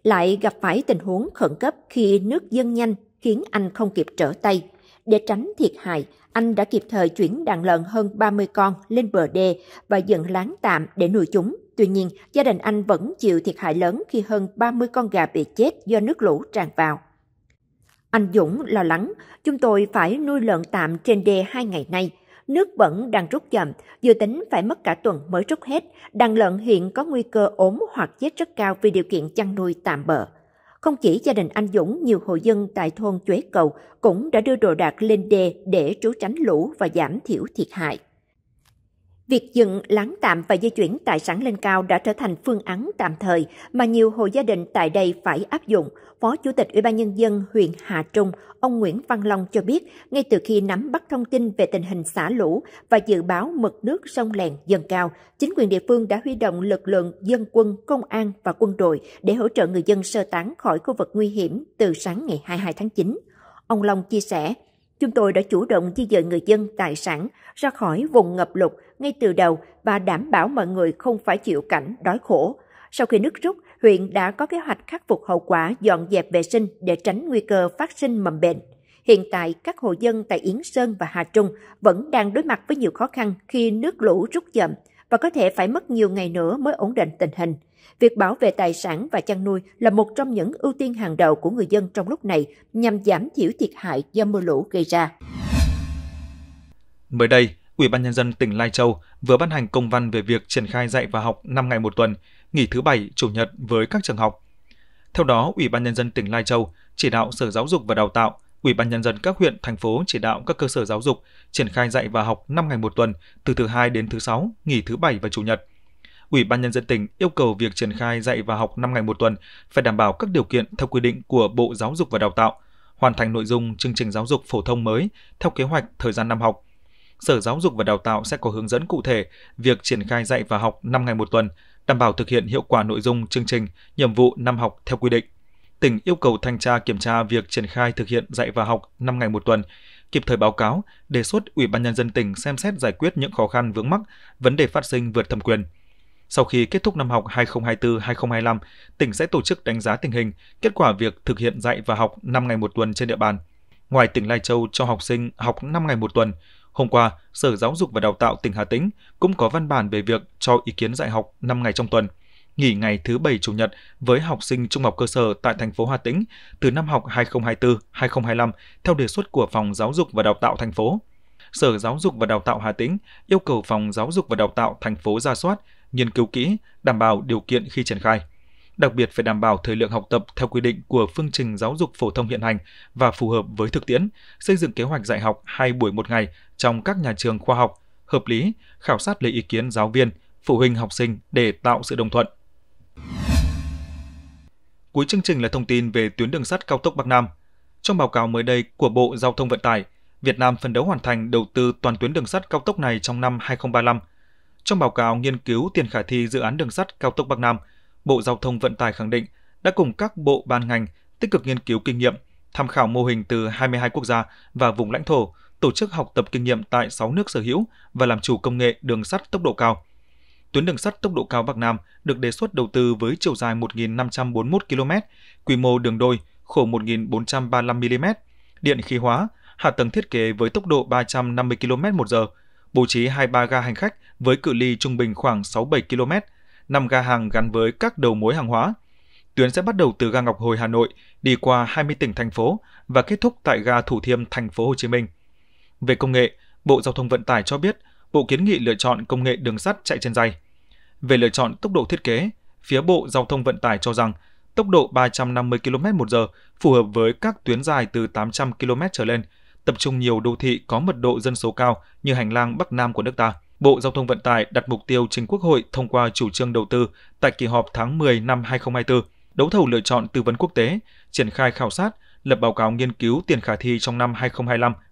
lại gặp phải tình huống khẩn cấp khi nước dâng nhanh khiến anh không kịp trở tay. Để tránh thiệt hại, anh đã kịp thời chuyển đàn lợn hơn 30 con lên bờ đê và dựng láng tạm để nuôi chúng. Tuy nhiên, gia đình anh vẫn chịu thiệt hại lớn khi hơn 30 con gà bị chết do nước lũ tràn vào. Anh Dũng lo lắng, chúng tôi phải nuôi lợn tạm trên đê hai ngày nay. Nước vẫn đang rút chậm, dự tính phải mất cả tuần mới rút hết. Đàn lợn hiện có nguy cơ ốm hoặc chết rất cao vì điều kiện chăn nuôi tạm bợ. Không chỉ gia đình anh Dũng, nhiều hộ dân tại thôn Chuế Cầu cũng đã đưa đồ đạc lên đê để trú tránh lũ và giảm thiểu thiệt hại. Việc dựng lán tạm và di chuyển tài sản lên cao đã trở thành phương án tạm thời mà nhiều hộ gia đình tại đây phải áp dụng. Phó Chủ tịch Ủy ban nhân dân huyện Hà Trung, ông Nguyễn Văn Long cho biết, ngay từ khi nắm bắt thông tin về tình hình xả lũ và dự báo mực nước sông Lèn dâng cao, chính quyền địa phương đã huy động lực lượng dân quân, công an và quân đội để hỗ trợ người dân sơ tán khỏi khu vực nguy hiểm từ sáng ngày 22 tháng 9. Ông Long chia sẻ, Chúng tôi đã chủ động di dời người dân, tài sản ra khỏi vùng ngập lụt ngay từ đầu, và đảm bảo mọi người không phải chịu cảnh đói khổ. Sau khi nước rút, huyện đã có kế hoạch khắc phục hậu quả dọn dẹp vệ sinh để tránh nguy cơ phát sinh mầm bệnh. Hiện tại, các hộ dân tại Yến Sơn và Hà Trung vẫn đang đối mặt với nhiều khó khăn khi nước lũ rút chậm và có thể phải mất nhiều ngày nữa mới ổn định tình hình. Việc bảo vệ tài sản và chăn nuôi là một trong những ưu tiên hàng đầu của người dân trong lúc này nhằm giảm thiểu thiệt hại do mưa lũ gây ra. Mới đây, Ủy ban nhân dân tỉnh Lai Châu vừa ban hành công văn về việc triển khai dạy và học 5 ngày một tuần, nghỉ thứ bảy, chủ nhật với các trường học. Theo đó, Ủy ban nhân dân tỉnh Lai Châu chỉ đạo Sở Giáo dục và Đào tạo, Ủy ban nhân dân các huyện, thành phố chỉ đạo các cơ sở giáo dục triển khai dạy và học 5 ngày một tuần, từ thứ hai đến thứ sáu, nghỉ thứ bảy và chủ nhật. Ủy ban nhân dân tỉnh yêu cầu việc triển khai dạy và học 5 ngày một tuần phải đảm bảo các điều kiện theo quy định của Bộ Giáo dục và Đào tạo, hoàn thành nội dung chương trình giáo dục phổ thông mới theo kế hoạch thời gian năm học Sở Giáo dục và Đào tạo sẽ có hướng dẫn cụ thể việc triển khai dạy và học 5 ngày một tuần, đảm bảo thực hiện hiệu quả nội dung chương trình, nhiệm vụ năm học theo quy định. Tỉnh yêu cầu thanh tra kiểm tra việc triển khai thực hiện dạy và học 5 ngày một tuần, kịp thời báo cáo, đề xuất Ủy ban nhân dân tỉnh xem xét giải quyết những khó khăn vướng mắc, vấn đề phát sinh vượt thẩm quyền. Sau khi kết thúc năm học 2024-2025, tỉnh sẽ tổ chức đánh giá tình hình, kết quả việc thực hiện dạy và học 5 ngày một tuần trên địa bàn. Ngoài tỉnh Lai Châu cho học sinh học 5 ngày một tuần, Hôm qua, Sở Giáo dục và Đào tạo tỉnh Hà Tĩnh cũng có văn bản về việc cho ý kiến dạy học 5 ngày trong tuần, nghỉ ngày thứ bảy chủ nhật với học sinh trung học cơ sở tại thành phố Hà Tĩnh từ năm học 2024-2025 theo đề xuất của Phòng Giáo dục và Đào tạo thành phố. Sở Giáo dục và Đào tạo Hà Tĩnh yêu cầu Phòng Giáo dục và Đào tạo thành phố ra soát, nghiên cứu kỹ, đảm bảo điều kiện khi triển khai đặc biệt phải đảm bảo thời lượng học tập theo quy định của phương trình giáo dục phổ thông hiện hành và phù hợp với thực tiễn, xây dựng kế hoạch dạy học hai buổi một ngày trong các nhà trường khoa học, hợp lý, khảo sát lấy ý kiến giáo viên, phụ huynh học sinh để tạo sự đồng thuận. Cuối chương trình là thông tin về tuyến đường sắt cao tốc Bắc Nam. Trong báo cáo mới đây của Bộ Giao thông Vận tải, Việt Nam phấn đấu hoàn thành đầu tư toàn tuyến đường sắt cao tốc này trong năm 2035. Trong báo cáo nghiên cứu tiền khả thi dự án đường sắt cao tốc Bắc Nam – Bộ Giao thông Vận tải khẳng định đã cùng các bộ ban ngành tích cực nghiên cứu kinh nghiệm, tham khảo mô hình từ 22 quốc gia và vùng lãnh thổ, tổ chức học tập kinh nghiệm tại 6 nước sở hữu và làm chủ công nghệ đường sắt tốc độ cao. Tuyến đường sắt tốc độ cao Bắc Nam được đề xuất đầu tư với chiều dài 1.541 km, quy mô đường đôi, khổ 1.435 mm, điện khí hóa, hạ tầng thiết kế với tốc độ 350 km một giờ, bố trí 23 ga hành khách với cự ly trung bình khoảng 6-7 km, 5 ga hàng gắn với các đầu mối hàng hóa. Tuyến sẽ bắt đầu từ ga Ngọc Hồi Hà Nội, đi qua 20 tỉnh thành phố và kết thúc tại ga Thủ Thiêm thành phố Hồ Chí Minh. Về công nghệ, Bộ Giao thông Vận tải cho biết Bộ kiến nghị lựa chọn công nghệ đường sắt chạy trên dây. Về lựa chọn tốc độ thiết kế, phía Bộ Giao thông Vận tải cho rằng tốc độ 350 km/h phù hợp với các tuyến dài từ 800 km trở lên, tập trung nhiều đô thị có mật độ dân số cao như hành lang Bắc Nam của nước ta – Bộ Giao thông Vận tải đặt mục tiêu chính Quốc hội thông qua chủ trương đầu tư tại kỳ họp tháng 10 năm 2024, đấu thầu lựa chọn tư vấn quốc tế, triển khai khảo sát, lập báo cáo nghiên cứu tiền khả thi trong năm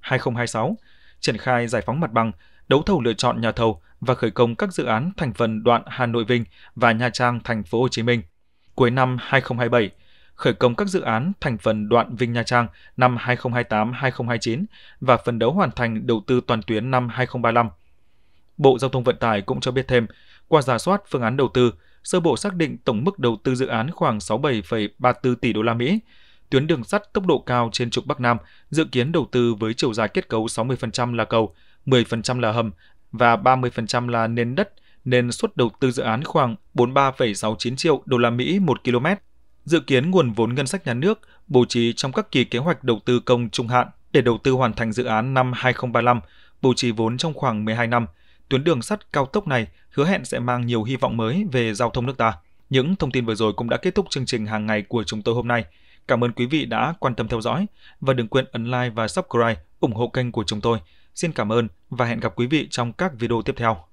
2025-2026, triển khai giải phóng mặt bằng, đấu thầu lựa chọn nhà thầu và khởi công các dự án thành phần đoạn Hà Nội Vinh và Nha Trang Thành phố Hồ Chí Minh. Cuối năm 2027, khởi công các dự án thành phần đoạn Vinh Nha Trang năm 2028-2029 và phần đấu hoàn thành đầu tư toàn tuyến năm 2035. Bộ Giao thông Vận tải cũng cho biết thêm, qua giả soát phương án đầu tư, sơ bộ xác định tổng mức đầu tư dự án khoảng 67,34 tỷ đô la Mỹ. Tuyến đường sắt tốc độ cao trên trục Bắc Nam dự kiến đầu tư với chiều dài kết cấu 60% là cầu, 10% là hầm và 30% là nền đất, nên suất đầu tư dự án khoảng 43,69 triệu đô la Mỹ 1 km. Dự kiến nguồn vốn ngân sách nhà nước bố trí trong các kỳ kế hoạch đầu tư công trung hạn để đầu tư hoàn thành dự án năm 2035, bố trí vốn trong khoảng 12 năm – tuyến đường sắt cao tốc này hứa hẹn sẽ mang nhiều hy vọng mới về giao thông nước ta. Những thông tin vừa rồi cũng đã kết thúc chương trình hàng ngày của chúng tôi hôm nay. Cảm ơn quý vị đã quan tâm theo dõi và đừng quên ấn like và subscribe ủng hộ kênh của chúng tôi. Xin cảm ơn và hẹn gặp quý vị trong các video tiếp theo.